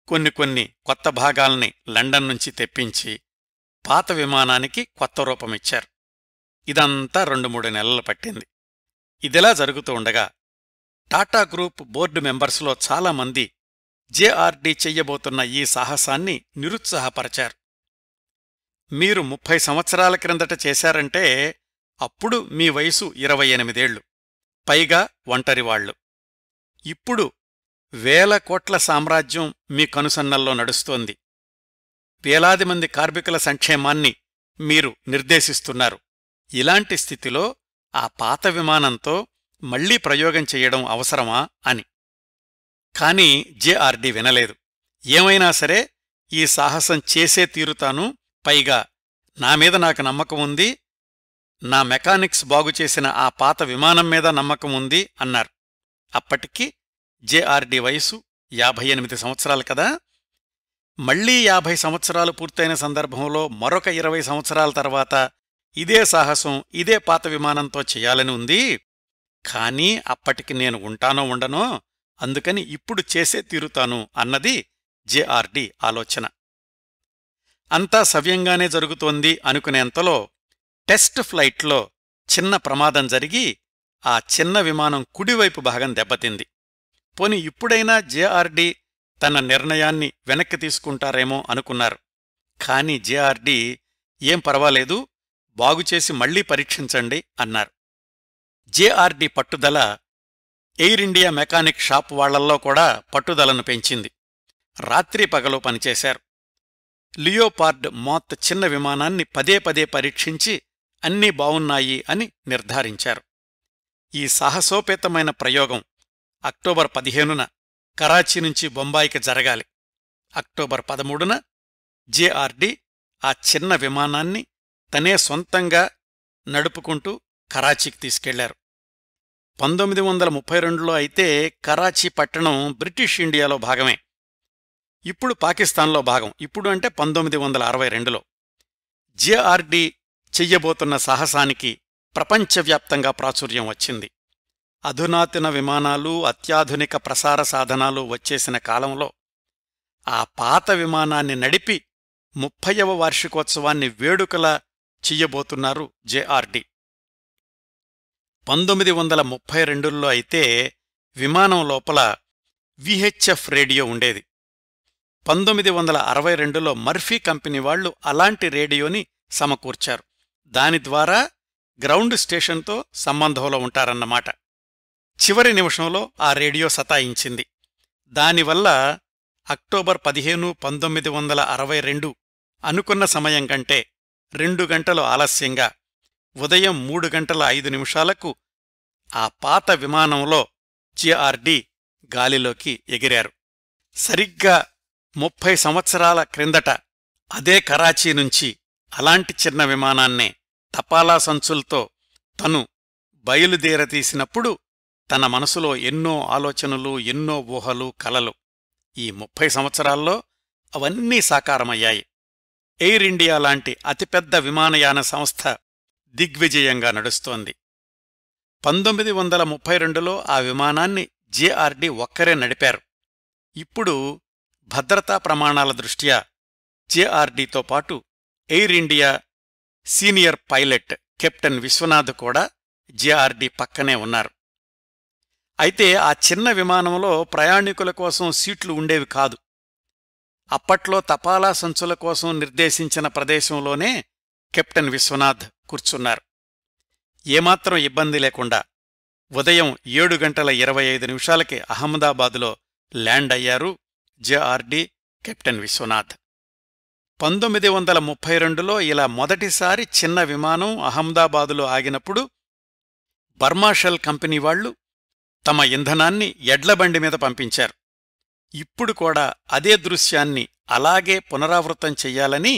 కొన్ని కొన్ని కొత్త భాగాల్ని లండన్ నుంచి తెప్పించి పాత విమానానికి కొత్త రూపమిచ్చారు ఇదంతా రెండు మూడు నెలలు పట్టింది ఇదిలా జరుగుతూ ఉండగా టాటా గ్రూప్ బోర్డు మెంబర్స్లో చాలామంది జేఆర్డీ చెయ్యబోతున్న ఈ సాహసాన్ని నిరుత్సాహపరచారు మీరు ముప్పై సంవత్సరాల క్రిందట చేశారంటే అప్పుడు మీ వయసు ఇరవై ఎనిమిదేళ్లు పైగా ఒంటరివాళ్లు ఇప్పుడు వేల కోట్ల సామ్రాజ్యం మీ కనుసన్నల్లో నడుస్తోంది వేలాది మంది కార్మికుల సంక్షేమాన్ని మీరు నిర్దేశిస్తున్నారు ఇలాంటి స్థితిలో ఆ పాత విమానంతో మళ్లీ ప్రయోగం చెయ్యడం అవసరమా అని కాని జేఆర్డీ వినలేదు ఏమైనా సరే ఈ సాహసం చేసే తీరుతాను పైగా నా మీద నాకు నమ్మకం ఉంది నా మెకానిక్స్ బాగుచేసిన ఆ పాత విమానం మీద నమ్మకం ఉంది అన్నారు అప్పటికి జేఆర్డి వయసు యాభై ఎనిమిది సంవత్సరాలు కదా మళ్లీ యాభై సంవత్సరాలు పూర్తయిన సందర్భంలో మరొక ఇరవై సంవత్సరాల తర్వాత ఇదే సాహసం ఇదే పాత విమానంతో చేయాలని ఉంది కానీ అప్పటికి నేను ఉంటానో ఉండనో అందుకని ఇప్పుడు చేసే తీరుతాను అన్నది జేఆర్డి ఆలోచన అంతా సవ్యంగానే జరుగుతోంది అనుకునేంతలో టెస్ట్ ఫ్లైట్లో చిన్న ప్రమాదం జరిగి ఆ చిన్న విమానం కుడివైపు భాగం దెబ్బతింది పోని ఇప్పుడైనా జేఆర్డి తన నిర్ణయాన్ని వెనక్కి తీసుకుంటారేమో అనుకున్నారు కాని జేఆర్డి ఏం పర్వాలేదు బాగుచేసి మళ్లీ పరీక్షించండి అన్నారు జేఆర్డి పట్టుదల ఎయిర్ ఇండియా మెకానిక్ షాప్ వాళ్లల్లో కూడా పట్టుదలను పెంచింది రాత్రి పగలు పనిచేశారు లియోపార్డ్ మోత్ చిన్న విమానాన్ని పదే పదే పరీక్షించి అన్నీ బావున్నాయి అని నిర్ధారించారు ఈ సాహసోపేతమైన ప్రయోగం అక్టోబర్ పదిహేనున కరాచీ నుంచి బొంబాయికి జరగాలి అక్టోబర్ పదమూడున జేఆర్డి ఆ చిన్న విమానాన్ని తనే సొంతంగా నడుపుకుంటూ కరాచీకి తీసుకెళ్లారు పంతొమ్మిది వందల ముప్పై రెండులో అయితే కరాచీ పట్టణం బ్రిటిష్ ఇండియాలో భాగమే ఇప్పుడు పాకిస్తాన్లో భాగం ఇప్పుడు అంటే పంతొమ్మిది వందల అరవై రెండులో జేఆర్డి చెయ్యబోతున్న సాహసానికి ప్రపంచవ్యాప్తంగా ప్రాచుర్యం వచ్చింది అధునాతన విమానాలు అత్యాధునిక ప్రసార సాధనాలు వచ్చేసిన కాలంలో ఆ పాత విమానాన్ని నడిపి ముప్పైవ వార్షికోత్సవాన్ని వేడుకలా చెయ్యబోతున్నారు జేఆర్డి పంతొమ్మిది వందల ముప్పై రెండుల్లో అయితే విమానం లోపల విహెచ్ఎఫ్ రేడియో ఉండేది పంతొమ్మిది వందల అరవై రెండులో మర్ఫీ కంపెనీ వాళ్లు అలాంటి రేడియోని సమకూర్చారు దాని ద్వారా గ్రౌండ్ స్టేషన్తో సంబంధంలో ఉంటారన్నమాట చివరి నిమిషంలో ఆ రేడియో సతాయించింది దానివల్ల అక్టోబర్ పదిహేను పంతొమ్మిది వందల అరవై రెండు అనుకున్న సమయం కంటే రెండు గంటలు ఆలస్యంగా ఉదయం మూడు గంటల ఐదు నిమిషాలకు ఆ పాత విమానంలో జిఆర్డి గాలిలోకి ఎగిరారు సరిగ్గా ముప్పై సంవత్సరాల క్రిందట అదే కరాచీ నుంచి అలాంటి చిన్న విమానాన్నే తపాలా సంచుల్తో తను బయలుదేరతీసినప్పుడు తన మనసులో ఎన్నో ఆలోచనలు ఎన్నో ఊహలు కలలు ఈ ముప్పై సంవత్సరాల్లో అవన్నీ సాకారమయ్యాయి ఎయిర్ ఇండియా లాంటి అతిపెద్ద విమానయాన సంస్థ దిగ్విజయంగా నడుస్తోంది పంతొమ్మిది వందల ముప్పై రెండులో ఆ విమానాన్ని జేఆర్డీ ఒక్కరే నడిపారు ఇప్పుడు భద్రతా ప్రమాణాల దృష్ట్యా జేఆర్డీతో పాటు Air India senior pilot captain Vishwanath కూడా జేఆర్డీ పక్కనే ఉన్నారు అయితే ఆ చిన్న విమానంలో ప్రయాణికుల కోసం సీట్లు ఉండేవి కాదు అప్పట్లో తపాలా సంచుల కోసం నిర్దేశించిన ప్రదేశంలోనే కెప్టెన్ విశ్వనాథ్ కూర్చున్నారు ఏమాత్రం ఇబ్బంది లేకుండా ఉదయం ఏడు గంటల ఇరవై ఐదు నిమిషాలకి అహ్మదాబాదులో ల్యాండ్ అయ్యారు జెఆర్డి కెప్టెన్ విశ్వనాథ్ పంతొమ్మిది వందల ముప్పై రెండులో ఇలా మొదటిసారి చిన్న విమానం అహ్మదాబాదులో ఆగినప్పుడు బర్మాషెల్ కంపెనీ వాళ్లు తమ ఇంధనాన్ని ఎడ్లబండి మీద పంపించారు ఇప్పుడు కూడా అదే దృశ్యాన్ని అలాగే పునరావృతం చెయ్యాలని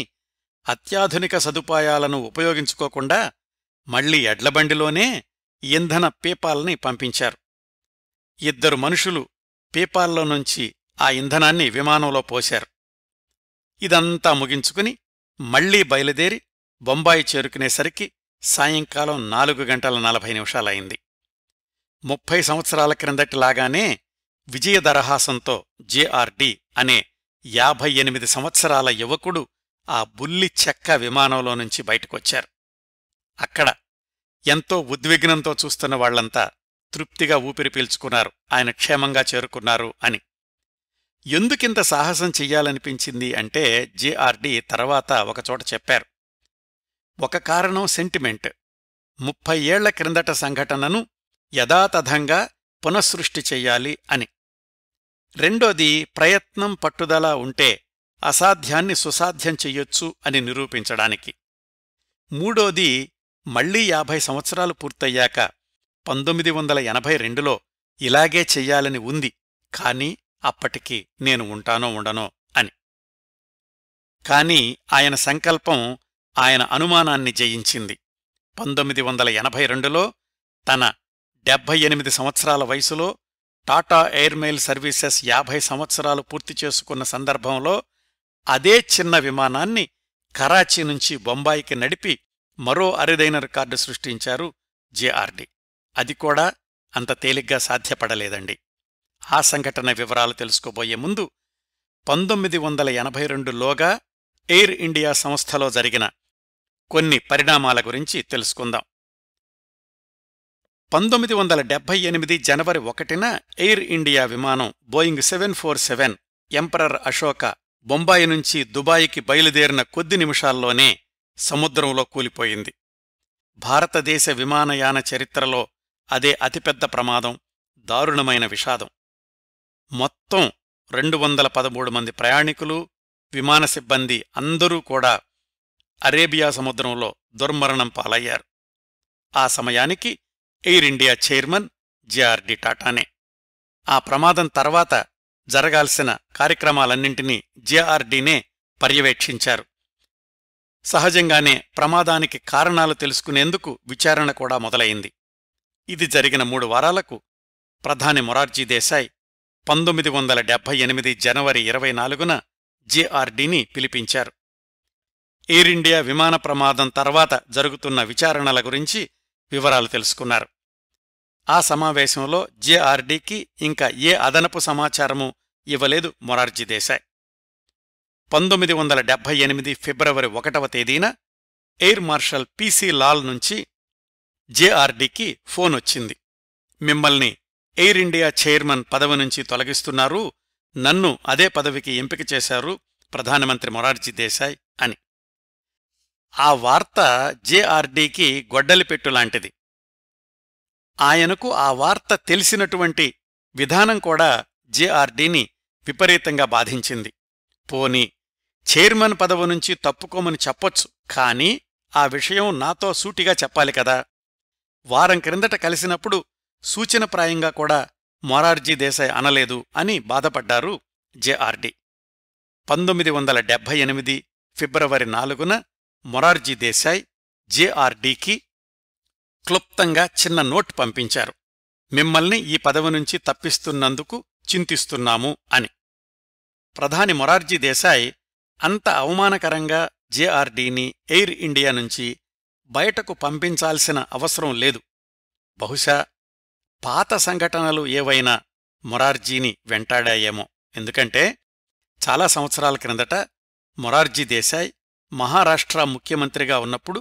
అత్యాధునిక సదుపాయాలను ఉపయోగించుకోకుండా మళ్లీ ఎడ్లబండిలోనే ఇంధన పేపాల్ని పంపించారు ఇద్దరు మనుషులు పేపాల్లో నుంచి ఆ ఇంధనాన్ని విమానంలో పోశారు ఇదంతా ముగించుకుని మళ్లీ బయలుదేరి బొంబాయి చేరుకునేసరికి సాయంకాలం నాలుగు గంటల నలభై నిమిషాలైంది ముప్పై సంవత్సరాల క్రిందటిలాగానే విజయదరహాసంతో జేఆర్డి అనే యాభై ఎనిమిది సంవత్సరాల యువకుడు ఆ బుల్లి చెక్క విమానంలో నుంచి బయటకొచ్చారు అక్కడ ఎంతో ఉద్విగ్నంతో చూస్తున్న వాళ్లంతా తృప్తిగా ఊపిరి పీల్చుకున్నారు ఆయన క్షేమంగా చేరుకున్నారు అని ఎందుకింత సాహసం చెయ్యాలనిపించింది అంటే జేఆర్డి తర్వాత ఒకచోట చెప్పారు ఒక కారణం సెంటిమెంట్ ముప్పై ఏళ్ల క్రిందట సంఘటనను యథాతథంగా పునఃసృష్టి చెయ్యాలి అని రెండోది ప్రయత్నం పట్టుదల ఉంటే అసాధ్యాన్ని సుసాధ్యం చెయ్యొచ్చు అని నిరూపించడానికి మూడోది మళ్లీ యాభై సంవత్సరాలు పూర్తయ్యాక పంతొమ్మిది వందల ఎనభై రెండులో ఇలాగే చెయ్యాలని ఉంది కానీ అప్పటికి నేను ఉంటానో ఉండనో అని కాని ఆయన సంకల్పం ఆయన అనుమానాన్ని జయించింది పంతొమ్మిది వందల ఎనభై రెండులో తన డెబ్బై ఎనిమిది సంవత్సరాల వయసులో టాటా ఎయిర్మెయిల్ సర్వీసెస్ యాభై సంవత్సరాలు పూర్తి చేసుకున్న సందర్భంలో అదే చిన్న విమానాన్ని కరాచీ నుంచి బొంబాయికి నడిపి మరో అరుదైన రికార్డు సృష్టించారు జేఆర్డి అది కూడా అంత తేలిగ్గా సాధ్యపడలేదండి ఆ సంఘటన వివరాలు తెలుసుకోబోయే ముందు పంతొమ్మిది వందల ఎనభై రెండులోగా ఎయిర్ ఇండియా సంస్థలో జరిగిన కొన్ని పరిణామాల గురించి తెలుసుకుందాం పంతొమ్మిది వందల డెబ్బై ఎనిమిది జనవరి ఒకటిన ఎయిర్ ఇండియా విమానం Boeing seven four seven emperor Ashoka Bombay నుంచి దుబాయికి బయలుదేరిన కొద్ది నిమిషాల్లోనే సముద్రంలో కూలిపోయింది భారతదేశ విమానయాన చరిత్రలో అదే అతిపెద్ద ప్రమాదం దారుణమైన విషాదం మొత్తం రెండు వందల పదమూడు మంది ప్రయాణికులు విమాన సిబ్బంది అందరూ కూడా అరేబియా సముద్రంలో దుర్మరణం పాలయ్యారు ఆ సమయానికి ఎయిర్ ఇండియా చైర్మన్ జేఆర్డి టాటానే ఆ ప్రమాదం తర్వాత జరగాల్సిన కార్యక్రమాలన్నింటినీ జేఆర్డీనే పర్యవేక్షించారు సహజంగానే ప్రమాదానికి కారణాలు తెలుసుకునేందుకు విచారణ కూడా మొదలైంది ఇది జరిగిన మూడు వారాలకు ప్రధాని మొరార్జీ దేశాయ్ పంతొమ్మిది వందల డెబ్బై ఎనిమిది జనవరి ఇరవై నాలుగున జేఆర్డీని పిలిపించారు ఎయిర్ ఇండియా విమాన ప్రమాదం తర్వాత జరుగుతున్న విచారణల గురించి వివరాలు తెలుసుకున్నారు ఆ సమావేశంలో జేఆర్డీకి ఇంకా ఏ అదనపు సమాచారము ఇవ్వలేదు మొరార్జీ దేశాయ్ పంతొమ్మిది వందల డెబ్బై ఎనిమిది ఫిబ్రవరి ఒకటవ తేదీన ఎయిర్ మార్షల్ పీసీ లాల్ నుంచి జేఆర్డీకి ఫోన్ వచ్చింది మిమ్మల్ని ఎయిర్ ఇండియా చైర్మన్ పదవి నుంచి తొలగిస్తున్నారు నన్ను అదే పదవికి ఎంపిక చేశారు ప్రధానమంత్రి మొరార్జీ దేశాయ్ అని ఆ వార్త జేఆర్డీకి గొడ్డలిపెట్టు లాంటిది ఆయనకు ఆ వార్త తెలిసినటువంటి విధానం కూడా జేఆర్డీని విపరీతంగా బాధించింది పోనీ చైర్మన్ పదవు నుంచి తప్పుకోమని చెప్పొచ్చు కాని ఆ విషయం నాతో సూటిగా చెప్పాలి కదా వారం క్రిందట కలిసినప్పుడు సూచనప్రాయంగా కూడా మొరార్జీ దేశాయ్ అనలేదు అని బాధపడ్డారు జెఆర్డి పంతొమ్మిది వందల డెబ్భై ఎనిమిది ఫిబ్రవరి నాలుగున మొరార్జీ దేశాయ్ జేఆర్డీకి క్లుప్తంగా చిన్న నోట్ పంపించారు మిమ్మల్ని ఈ పదవి నుంచి తప్పిస్తున్నందుకు చింతిస్తున్నాము అని ప్రధాని మొరార్జీ దేశాయ్ అంత అవమానకరంగా జెఆర్డీని ఎయిర్ ఇండియా నుంచి బయటకు పంపించాల్సిన అవసరం లేదు బహుశా పాత సంఘటనలు ఏవైనా మొరార్జీని వెంటాడాయేమో ఎందుకంటే చాలా సంవత్సరాల క్రిందట మొరార్జీ దేశాయ్ మహారాష్ట్ర ముఖ్యమంత్రిగా ఉన్నప్పుడు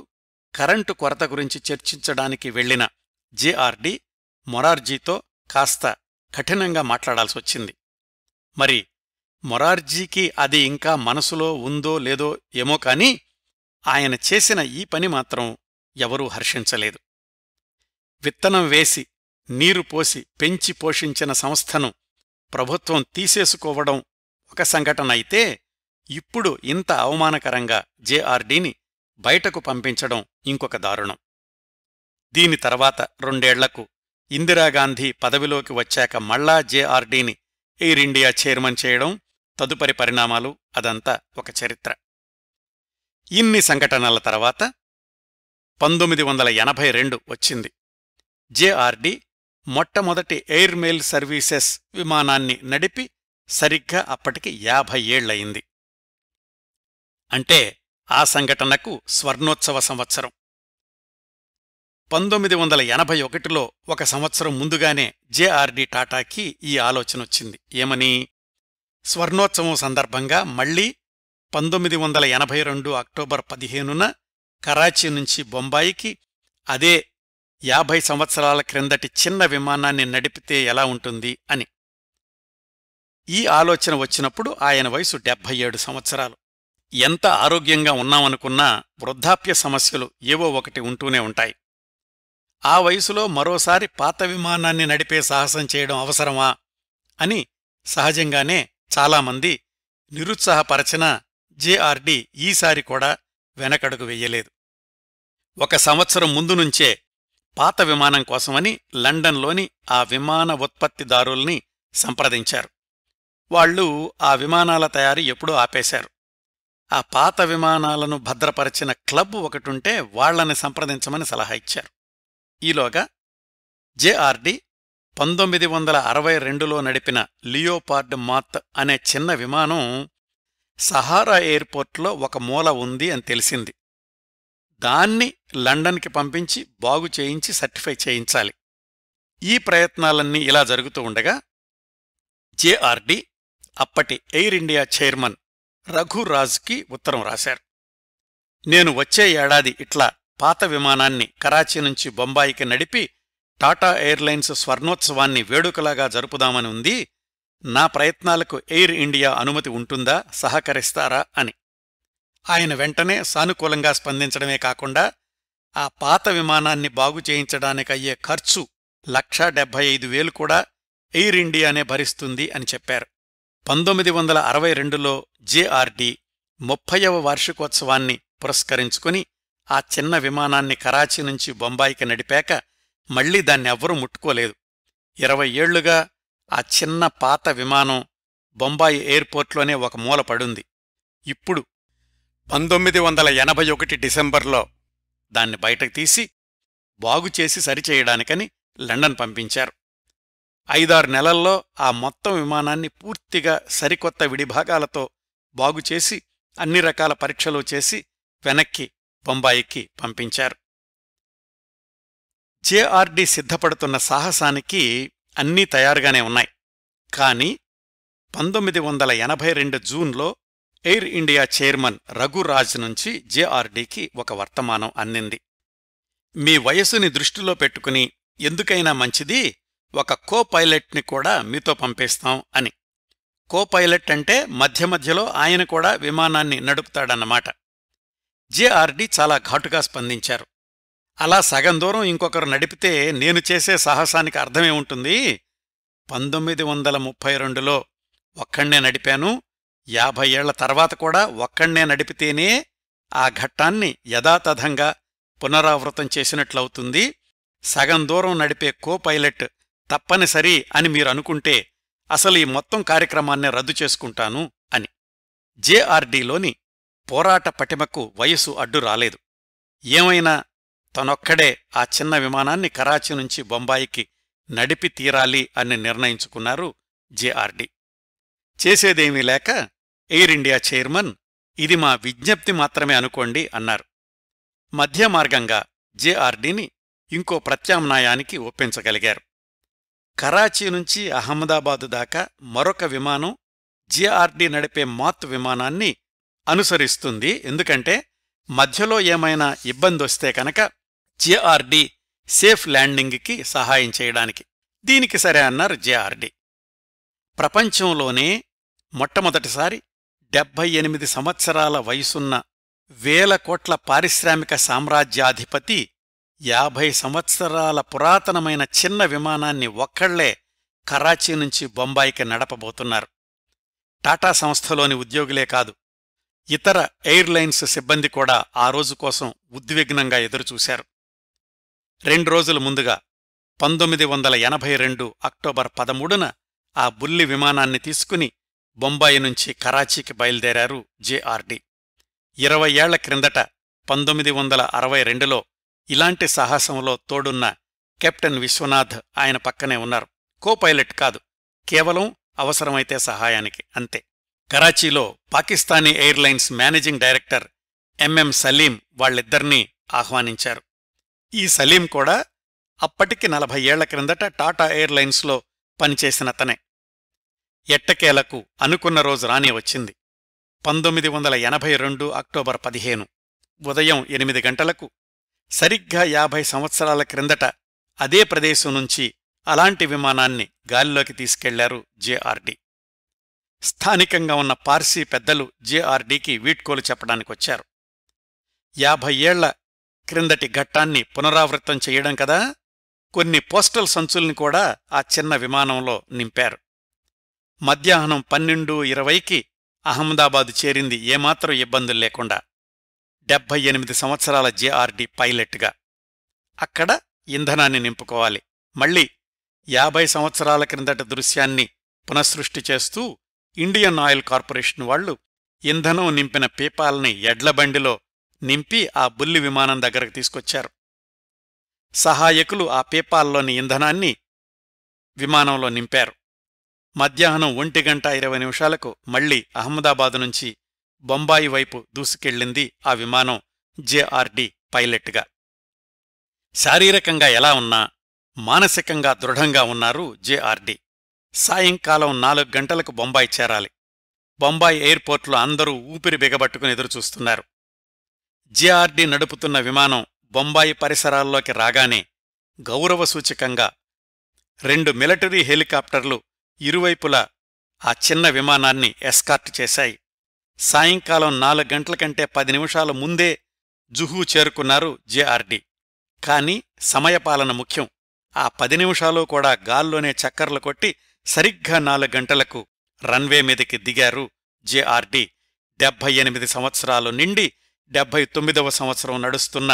కరెంటు కొరత గురించి చర్చించడానికి వెళ్లిన జేఆర్డి మొరార్జీతో కాస్త కఠినంగా మాట్లాడాల్సొచ్చింది మరి మొరార్జీకి అది ఇంకా మనసులో ఉందో లేదో ఏమో కాని ఆయన చేసిన ఈ పని మాత్రం ఎవరూ హర్షించలేదు విత్తనం వేసి నీరు పోసి పెంచి పోషించిన సంస్థను ప్రభుత్వం తీసేసుకోవడం ఒక సంఘటన అయితే ఇప్పుడు ఇంత అవమానకరంగా జేఆర్డీని బయటకు పంపించడం ఇంకొక దారుణం దీని తర్వాత రెండేళ్లకు ఇందిరాగాంధీ పదవిలోకి వచ్చాక మళ్ళా జేఆర్డీని ఎయిర్ ఇండియా చైర్మన్ చేయడం తదుపరి పరిణామాలు అదంతా ఒక చరిత్ర ఇన్ని సంఘటనల తర్వాత పంతొమ్మిది వందల ఎనభై రెండు వచ్చింది జేఆర్డీ మొట్టమొదటి ఎయిర్మెయిల్ సర్వీసెస్ విమానాన్ని నడిపి సరిగ్గా అప్పటికి యాభై ఏళ్లయింది అంటే ఆ సంఘటనకు స్వర్ణోత్సవ సంవత్సరం పంతొమ్మిది వందల ఎనభై ఒకటిలో ఒక సంవత్సరం ముందుగానే జేఆర్డి టాటాకి ఈ ఆలోచనొచ్చింది ఏమని స్వర్ణోత్సవం సందర్భంగా మళ్లీ పంతొమ్మిది వందల ఎనభై రెండు అక్టోబర్ పదిహేనున కరాచీ నుంచి బొంబాయికి అదే యాభై సంవత్సరాల క్రిందటి చిన్న విమానాన్ని నడిపితే ఎలా ఉంటుంది అని ఈ ఆలోచన వచ్చినప్పుడు ఆయన వయసు డెబ్బై ఏడు సంవత్సరాలు ఎంత ఆరోగ్యంగా ఉన్నామనుకున్నా వృద్ధాప్య సమస్యలు ఏవో ఒకటి ఉంటూనే ఉంటాయి ఆ వయసులో మరోసారి పాత విమానాన్ని నడిపే సాహసం చేయడం అవసరమా అని సహజంగానే చాలామంది నిరుత్సాహపరచిన జేఆర్డీ ఈసారి కూడా వెనకడుగు వెయ్యలేదు ఒక సంవత్సరం ముందు నుంచే పాత విమానం కోసమని లండన్లోని ఆ విమాన ఉత్పత్తిదారుల్ని సంప్రదించారు వాళ్ళు ఆ విమానాల తయారీ ఎప్పుడూ ఆపేశారు ఆ పాత విమానాలను భద్రపరిచిన క్లబ్ ఒకటుంటే వాళ్లని సంప్రదించమని సలహా ఇచ్చారు ఈలోగా జేఆర్డి పంతొమ్మిది వందల అరవై రెండులో నడిపిన లియోపార్డ్ మాత్ అనే చిన్న విమానం సహారా ఎయిర్పోర్ట్లో ఒక మూల ఉంది అని తెలిసింది దాన్ని లండన్కి పంపించి బాగు చేయించి సర్టిఫై చేయించాలి ఈ ప్రయత్నాలన్నీ ఇలా జరుగుతూ ఉండగా జేఆర్డి అప్పటి ఎయిర్ ఇండియా చైర్మన్ రఘురాజ్కి ఉత్తరం రాశారు నేను వచ్చే ఏడాది ఇట్లా పాత విమానాన్ని కరాచీ నుంచి బొంబాయికి నడిపి టాటా ఎయిర్లైన్స్ స్వర్ణోత్సవాన్ని వేడుకలాగా జరుపుదామని ఉంది నా ప్రయత్నాలకు ఎయిర్ ఇండియా అనుమతి ఉంటుందా సహకరిస్తారా అని ఆయన వెంటనే సానుకూలంగా స్పందించడమే కాకుండా ఆ పాత విమానాన్ని బాగు చేయించడానికయ్యే ఖర్చు లక్షా డెబ్భై ఐదు వేలు కూడా ఎయిర్ ఇండియానే భరిస్తుంది అని చెప్పారు పంతొమ్మిది వందల అరవై రెండులో జేఆర్డీ ముప్పైవ వార్షికోత్సవాన్ని పురస్కరించుకుని ఆ చిన్న విమానాన్ని కరాచీ నుంచి బొంబాయికి నడిపాక మళ్లీ దాన్నెవ్వరూ ముట్టుకోలేదు ఇరవై ఏళ్లుగా ఆ చిన్న పాత విమానం బొంబాయి ఎయిర్పోర్ట్లోనే ఒక మూల పడుంది ఇప్పుడు పంతొమ్మిది వందల ఎనభై ఒకటి డిసెంబర్లో దాన్ని బయటకు తీసి బాగుచేసి సరిచేయడానికని లండన్ పంపించారు ఐదారు నెలల్లో ఆ మొత్తం విమానాన్ని పూర్తిగా సరికొత్త విడిభాగాలతో బాగుచేసి అన్ని రకాల పరీక్షలు చేసి వెనక్కి బొంబాయికి పంపించారు జేఆర్డి సిద్ధపడుతున్న సాహసానికి అన్నీ తయారుగానే ఉన్నాయి కానీ పంతొమ్మిది వందల ఎనభై రెండు జూన్లో ఎయిర్ ఇండియా చైర్మన్ రఘురాజ్ నుంచి జేఆర్డీకి ఒక వర్తమానం అందింది మీ వయసుని దృష్టిలో పెట్టుకుని ఎందుకైనా మంచిది ఒక కో పైలట్ని కూడా మీతో పంపేస్తాం అని కో పైలట్ అంటే మధ్య మధ్యలో ఆయన కూడా విమానాన్ని నడుపుతాడన్నమాట జేఆర్డి చాలా ఘాటుగా స్పందించారు అలా సగం దూరం ఇంకొకరు నడిపితే నేను చేసే సాహసానికి అర్థమే ఉంటుంది పంతొమ్మిది వందల ముప్పై రెండులో ఒక్కణ్ణే నడిపాను యాభై ఏళ్ల తర్వాత కూడా ఒక్కణ్ణే నడిపితేనే ఆ ఘట్టాన్ని యథాతథంగా పునరావృతం చేసినట్లవుతుంది సగం దూరం నడిపే కో పైలట్ తప్పనిసరి అని మీరు అనుకుంటే అసలు ఈ మొత్తం కార్యక్రమాన్నే రద్దు చేసుకుంటాను అని జేఆర్డీలోని పోరాట పటిమకు వయసు అడ్డు రాలేదు ఏమైనా తనొక్కడే ఆ చిన్న విమానాన్ని కరాచీ నుంచి బొంబాయికి నడిపి తీరాలి అని నిర్ణయించుకున్నారు జేఆర్డీ చేసేదేమీ లేక ఎయిర్ ఇండియా చైర్మన్ ఇది మా విజ్ఞప్తి మాత్రమే అనుకోండి అన్నారు మధ్య మార్గంగా జేఆర్డీని ఇంకో ప్రత్యామ్నాయానికి ఒప్పించగలిగారు కరాచీ నుంచి అహ్మదాబాదు దాకా మరొక విమానం జేఆర్డీ నడిపే మాత్ విమానాన్ని అనుసరిస్తుంది ఎందుకంటే మధ్యలో ఏమైనా ఇబ్బందొస్తే కనుక జేఆర్డీ సేఫ్ ల్యాండింగ్కి సహాయం చేయడానికి దీనికి సరే అన్నారు జేఆర్డీ ప్రపంచంలోనే మొట్టమొదటిసారి డెబ్భై ఎనిమిది సంవత్సరాల వయసున్న వేల కోట్ల పారిశ్రామిక సామ్రాజ్యాధిపతి యాభై సంవత్సరాల పురాతనమైన చిన్న విమానాన్ని ఒక్కళ్లే కరాచీ నుంచి బొంబాయికి నడపబోతున్నారు టాటా సంస్థలోని ఉద్యోగులే కాదు ఇతర ఎయిర్లైన్స్ సిబ్బంది కూడా ఆ రోజు కోసం ఉద్విగ్నంగా ఎదురుచూశారు రెండు రోజుల ముందుగా పంతొమ్మిది వందల ఎనభై రెండు అక్టోబర్ పదమూడున ఆ బుల్లి విమానాన్ని తీసుకుని బొంబాయి నుంచి కరాచీకి బయలుదేరారు జేఆర్డి ఇరవై ఏళ్ల క్రిందట పంతొమ్మిది వందల అరవై రెండులో ఇలాంటి సాహసంలో తోడున్న కెప్టెన్ విశ్వనాథ్ ఆయన పక్కనే ఉన్నారు కో పైలట్ కాదు కేవలం అవసరమైతే సహాయానికి అంతే కరాచీలో Pakistani airlines managing director MM Saleem వాళ్ళిద్దరినీ ఆహ్వానించారు ఈ సలీం కూడా అప్పటికి నలభై ఏళ్ల క్రిందట టాటా ఎయిర్లైన్స్లో పనిచేసిన తనే ఎట్టకేలకు అనుకున్న రోజు రానే వచ్చింది పంతొమ్మిది వందల ఎనభై రెండు అక్టోబర్ పదిహేను ఉదయం ఎనిమిది గంటలకు సరిగ్గా యాభై సంవత్సరాల క్రిందట అదే ప్రదేశం నుంచి అలాంటి విమానాన్ని గాలిలోకి తీసుకెళ్లారు జేఆర్డి స్థానికంగా ఉన్న పార్సీ పెద్దలు జేఆర్డీకి వీడ్కోలు చెప్పడానికొచ్చారు యాభై ఏళ్ల క్రిందటి ఘట్టాన్ని పునరావృతం చెయ్యడం కదా కొన్ని పోస్టల్ సంచుల్ని కూడా ఆ చిన్న విమానంలో నింపారు మధ్యాహ్నం పన్నెండు ఇరవైకి అహ్మదాబాదు చేరింది ఏమాత్రం ఇబ్బందులు లేకుండా డెబ్బై ఎనిమిది సంవత్సరాల జేఆర్డి పైలట్గా అక్కడ ఇంధనాన్ని నింపుకోవాలి మళ్ళీ యాభై సంవత్సరాల క్రిందట దృశ్యాన్ని పునఃసృష్టి చేస్తూ ఇండియన్ ఆయిల్ కార్పొరేషన్ వాళ్లు ఇంధనం నింపిన పీపాల్ని ఎడ్లబండిలో నింపి ఆ బుల్లి విమానం దగ్గరకు తీసుకొచ్చారు సహాయకులు ఆ పీపాల్లోని ఇంధనాన్ని విమానంలో నింపారు మధ్యాహ్నం ఒంటి గంట ఇరవై నిమిషాలకు మళ్లీ అహ్మదాబాదు నుంచి బొంబాయి వైపు దూసుకెళ్లింది ఆ విమానం జేఆర్డి పైలట్గా శారీరకంగా ఎలా ఉన్నా మానసికంగా దృఢంగా ఉన్నారు జేఆర్డి సాయంకాలం నాలుగు గంటలకు బొంబాయి చేరాలి బొంబాయి ఎయిర్పోర్ట్లో అందరూ ఊపిరి బిగబట్టుకుని ఎదురుచూస్తున్నారు జేఆర్డి నడుపుతున్న విమానం బొంబాయి పరిసరాల్లోకి రాగానే గౌరవ సూచకంగా రెండు మిలటరీ హెలికాప్టర్లు ఇరువైపులా ఆ చిన్న విమానాన్ని ఎస్కార్ట్ చేశాయి సాయంకాలం నాలుగు గంటల కంటే పది నిమిషాల ముందే జుహూ చేరుకున్నారు జేఆర్డీ కాని సమయపాలన ముఖ్యం ఆ పది నిమిషాలు కూడా గాల్లోనే చక్కర్లు కొట్టి సరిగ్గా నాలుగు గంటలకు రన్వే మీదకి దిగారు జేఆర్డీ డెబ్భై ఎనిమిది సంవత్సరాలు నిండి డెబ్భై తొమ్మిదవ సంవత్సరం నడుస్తున్న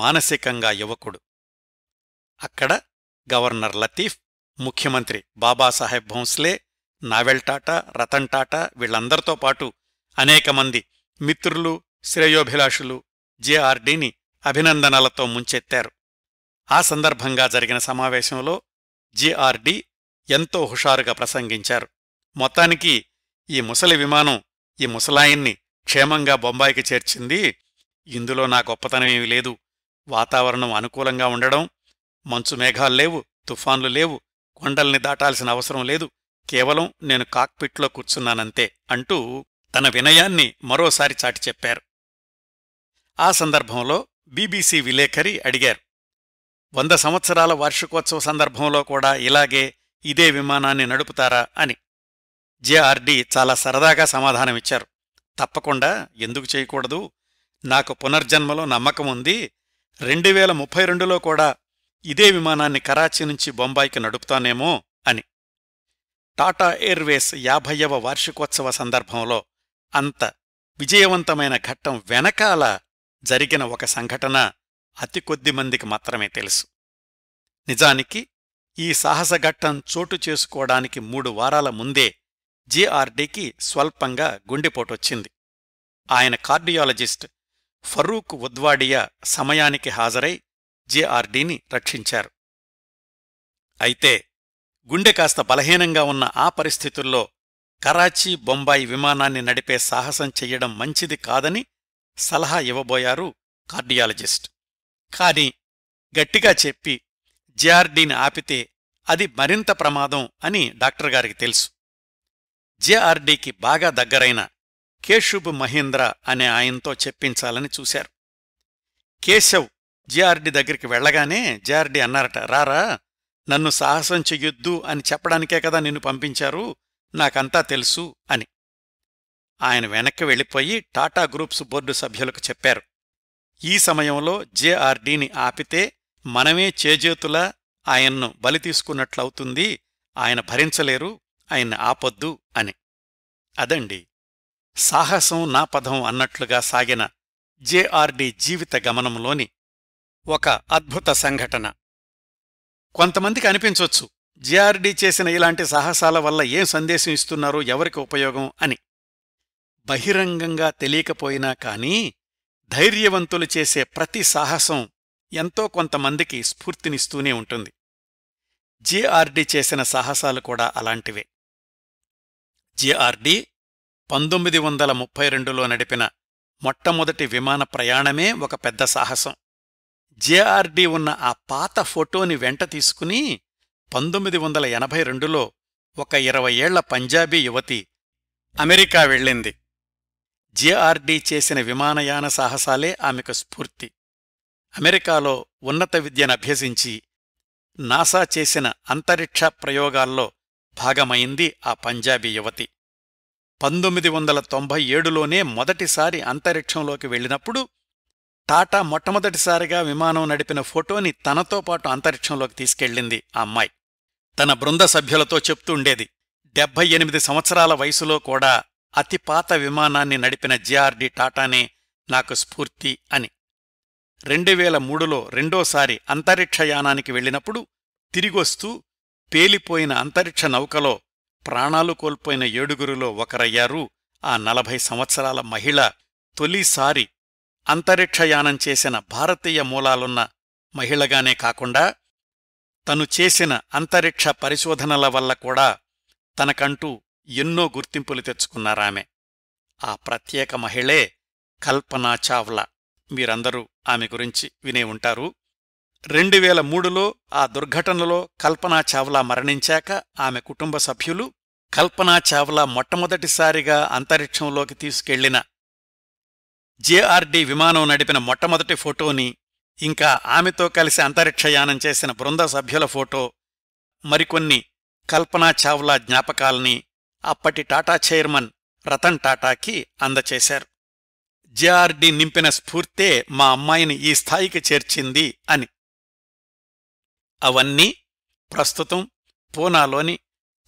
మానసికంగా యువకుడు అక్కడ గవర్నర్ లతీఫ్ ముఖ్యమంత్రి బాబాసాహెబ్ భోంస్లే నావెల్ టాటా రతన్ టాటా వీళ్లందరితో పాటు అనేక మంది మిత్రులు శ్రేయోభిలాషులు జేఆర్డీని అభినందనలతో ముంచెత్తారు ఆ సందర్భంగా జరిగిన సమావేశంలో జేఆర్డీ ఎంతో హుషారుగా ప్రసంగించారు మొత్తానికి ఈ ముసలి విమానం ఈ ముసలాయిన్ని క్షేమంగా బొంబాయికి చేర్చింది ఇందులో నా గొప్పతనమేమీ లేదు వాతావరణం అనుకూలంగా ఉండడం మంచు మేఘాల్లేవు తుఫాన్లు లేవు కొండల్ని దాటాల్సిన అవసరం లేదు కేవలం నేను కాక్పిట్లో కూర్చున్నానంతే అంటూ తన వినయాన్ని మరోసారి చాటి చెప్పారు ఆ సందర్భంలో బీబీసీ విలేఖరి అడిగారు వంద సంవత్సరాల వార్షికోత్సవ సందర్భంలో కూడా ఇలాగే ఇదే విమానాన్ని నడుపుతారా అని జేఆర్డి చాలా సరదాగా సమాధానమిచ్చారు తప్పకుండా ఎందుకు చేయకూడదు నాకు పునర్జన్మలో నమ్మకముంది రెండు వేల ముప్పై రెండులో కూడా ఇదే విమానాన్ని కరాచీ నుంచి బొంబాయికి నడుపుతానేమో అని టాటా ఎయిర్వేస్ యాభయవ వార్షికోత్సవ సందర్భంలో అంత విజయవంతమైన ఘట్టం వెనకాల జరిగిన ఒక సంఘటన అతి కొద్ది మందికి మాత్రమే తెలుసు నిజానికి ఈ సాహసఘట్టం చోటు చేసుకోవడానికి మూడు వారాల ముందే జీఆర్డీకి స్వల్పంగా గుండెపోటొచ్చింది ఆయన కార్డియాలజిస్ట్ ఫరూక్ ఉద్వాడియా సమయానికి హాజరై జేఆర్డీని రక్షించారు అయితే గుండె కాస్త బలహీనంగా ఉన్న ఆ పరిస్థితుల్లో కరాచీ బొంబాయి విమానాన్ని నడిపే సాహసం చెయ్యడం మంచిది కాదని సలహా ఇవ్వబోయారు కార్డియాలజిస్ట్ కాని గట్టిగా చెప్పి జేఆర్డీని ఆపితే అది మరింత ప్రమాదం అని డాక్టర్ గారికి తెలుసు జేఆర్డీకి బాగా దగ్గరైన కేశుబ్ మహేంద్ర అనే ఆయనతో చెప్పించాలని చూశారు కేశవ్ జిఆర్డి దగ్గరికి వెళ్ళగానే జిఆర్డి అన్నారట రారా నన్ను సాహసం చెయ్యొద్దు అని చెప్పడానికే కదా నిన్ను పంపించారు నాకంతా తెలుసు అని ఆయన వెనక్కి వెళ్ళిపోయి టాటా గ్రూప్స్ బోర్డు సభ్యులకు చెప్పారు ఈ సమయంలో జేఆర్డీని ఆపితే మనమే చేజేతులా ఆయన్ను బలి తీసుకున్నట్లవుతుంది ఆయన భరించలేరు ఆయన్ని ఆపొద్దు అని అదండి సాహసం నా పదం అన్నట్లుగా సాగిన జేఆర్డీ జీవిత గమనంలోని ఒక అద్భుత సంఘటన కొంతమందికి అనిపించొచ్చు జీఆర్డీ చేసిన ఇలాంటి సాహసాల వల్ల ఏం సందేశం ఇస్తున్నారో ఎవరికి ఉపయోగం అని బహిరంగంగా తెలియకపోయినా కానీ ధైర్యవంతులు చేసే ప్రతి సాహసం ఎంతో కొంతమందికి స్ఫూర్తినిస్తూనే ఉంటుంది జీఆర్డీ చేసిన సాహసాలు కూడా అలాంటివే జీఆర్డీ పంతొమ్మిది వందల ముప్పై రెండులో నడిపిన మొట్టమొదటి విమాన ప్రయాణమే ఒక పెద్ద సాహసం జేఆర్డీ ఉన్న ఆ పాత ఫోటోని వెంట తీసుకుని పంతొమ్మిది వందల ఎనభై రెండులో ఒక ఇరవై ఏళ్ల పంజాబీ యువతి అమెరికా వెళ్ళింది జేఆర్డీ చేసిన విమానయాన సాహసాలే ఆమెకు స్ఫూర్తి అమెరికాలో ఉన్నత విద్యను అభ్యసించి నాసా చేసిన అంతరిక్ష ప్రయోగాల్లో భాగమైంది ఆ పంజాబీ యువతి పంతొమ్మిది వందల తొంభై ఏడులోనే మొదటిసారి అంతరిక్షంలోకి వెళ్ళినప్పుడు టాటా మొట్టమొదటిసారిగా విమానం నడిపిన ఫోటోని తనతో పాటు అంతరిక్షంలోకి తీసుకెళ్లింది ఆ అమ్మాయి తన బృంద సభ్యులతో చెప్తుండేది డెబ్బై ఎనిమిది సంవత్సరాల వయసులో కూడా అతి పాత విమానాన్ని నడిపిన జిఆర్డి టాటానే నాకు స్ఫూర్తి అని రెండు వేల మూడులో రెండోసారి అంతరిక్షయానానికి వెళ్ళినప్పుడు తిరిగొస్తూ పేలిపోయిన అంతరిక్ష నౌకలో ప్రాణాలు కోల్పోయిన ఏడుగురులో ఒకరయ్యారు ఆ నలభై సంవత్సరాల మహిళ తొలిసారి అంతరిక్షయానం చేసిన భారతీయ మూలాలున్న మహిళగానే కాకుండా తను చేసిన అంతరిక్ష పరిశోధనల వల్ల కూడా తనకంటూ ఎన్నో గుర్తింపులు తెచ్చుకున్నారామె ఆ ప్రత్యేక మహిళే కల్పనా చావ్లా మీరందరూ ఆమె గురించి వినే ఉంటారు రెండు వేల మూడులో ఆ దుర్ఘటనలో కల్పనా చావ్లా మరణించాక ఆమె కుటుంబ సభ్యులు కల్పనా చావ్లా మొట్టమొదటిసారిగా అంతరిక్షంలోకి తీసుకెళ్లిన జేఆర్డి విమానం నడిపిన మొట్టమొదటి ఫోటోని ఇంకా ఆమెతో కలిసి అంతరిక్షయానం చేసిన బృంద సభ్యుల ఫోటో మరికొన్ని కల్పనా చావ్లా జ్ఞాపకాల్ని అప్పటి టాటా చైర్మన్ రతన్ టాటాకి అందచేశారు జేఆర్డి నింపిన స్ఫూర్తే మా అమ్మాయిని ఈ స్థాయికి చేర్చింది అని అవన్నీ ప్రస్తుతం పూనాలోని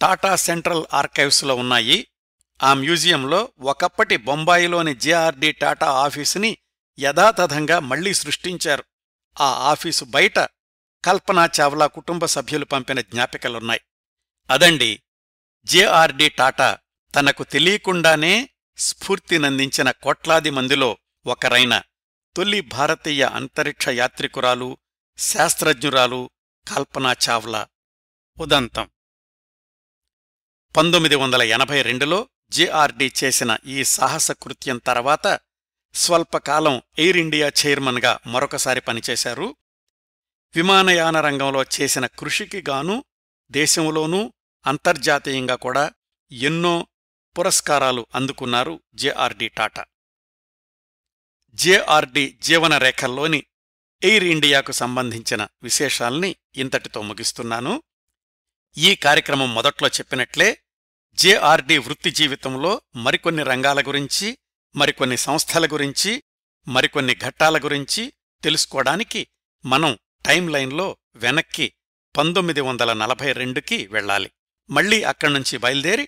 టాటా సెంట్రల్ ఆర్కైవ్స్లో ఉన్నాయి ఆ మ్యూజియంలో ఒకప్పటి బొంబాయిలోని జేఆర్డి టాటా ఆఫీసుని యథాతథంగా మళ్లీ సృష్టించారు ఆ ఆఫీసు బయట కల్పనా చావ్లా కుటుంబ సభ్యులు పంపిన జ్ఞాపికలున్నాయి అదండి జేఆర్డి టాటా తనకు తెలియకుండానే స్ఫూర్తినందించిన కోట్లాది మందిలో ఒకరైన తొలి భారతీయ అంతరిక్ష యాత్రికురాలు శాస్త్రజ్ఞురాలు కల్పనా చావ్లా ఉదంతం పంతొమ్మిది వందల ఎనభై రెండులో జేఆర్డీ చేసిన ఈ సాహస కృత్యం తర్వాత స్వల్పకాలం ఎయిర్ ఇండియా చైర్మన్గా మరొకసారి పనిచేశారు విమానయాన రంగంలో చేసిన కృషికి గాను దేశంలోనూ అంతర్జాతీయంగా కూడా ఎన్నో పురస్కారాలు అందుకున్నారు జేఆర్డీ టాటా జేఆర్డీ జీవన రేఖల్లోని ఎయిర్ ఇండియాకు సంబంధించిన విశేషాల్ని ఇంతటితో ముగిస్తున్నాను ఈ కార్యక్రమం మొదట్లో చెప్పినట్లే జేఆర్డి వృత్తి జీవితంలో మరికొన్ని రంగాల గురించి మరికొన్ని సంస్థల గురించి మరికొన్ని ఘట్టాల గురించి తెలుసుకోవడానికి మనం టైం లైన్లో వెనక్కి పంతొమ్మిది వందల నలభై రెండుకి వెళ్ళాలి మళ్లీ అక్కడ్నుంచి బయలుదేరి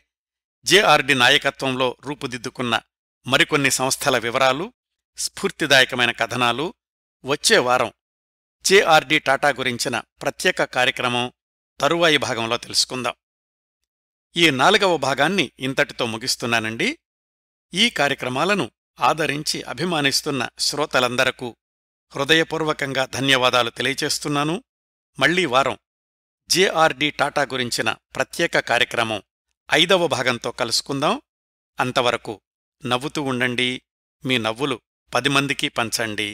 జేఆర్డి నాయకత్వంలో రూపుదిద్దుకున్న మరికొన్ని సంస్థల వివరాలు స్ఫూర్తిదాయకమైన కథనాలు వచ్చే వారం జేఆర్డి టాటా గురించిన ప్రత్యేక కార్యక్రమం తరువాయి భాగంలో తెలుసుకుందాం ఈ నాలుగవ భాగాన్ని ఇంతటితో ముగిస్తున్నానండి ఈ కార్యక్రమాలను ఆదరించి అభిమానిస్తున్న శ్రోతలందరకు హృదయపూర్వకంగా ధన్యవాదాలు తెలియచేస్తున్నాను మళ్లీ వారం జేఆర్డి టాటా గురించిన ప్రత్యేక కార్యక్రమం ఐదవ భాగంతో కలుసుకుందాం అంతవరకు నవ్వుతూ ఉండండి మీ నవ్వులు పది మందికి పంచండి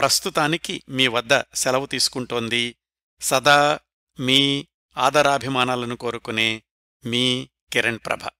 ప్రస్తుతానికి మీ వద్ద సెలవు తీసుకుంటోంది సదా మీ ఆదరాభిమానాలను కోరుకునే మీ కిరణ్ ప్రభ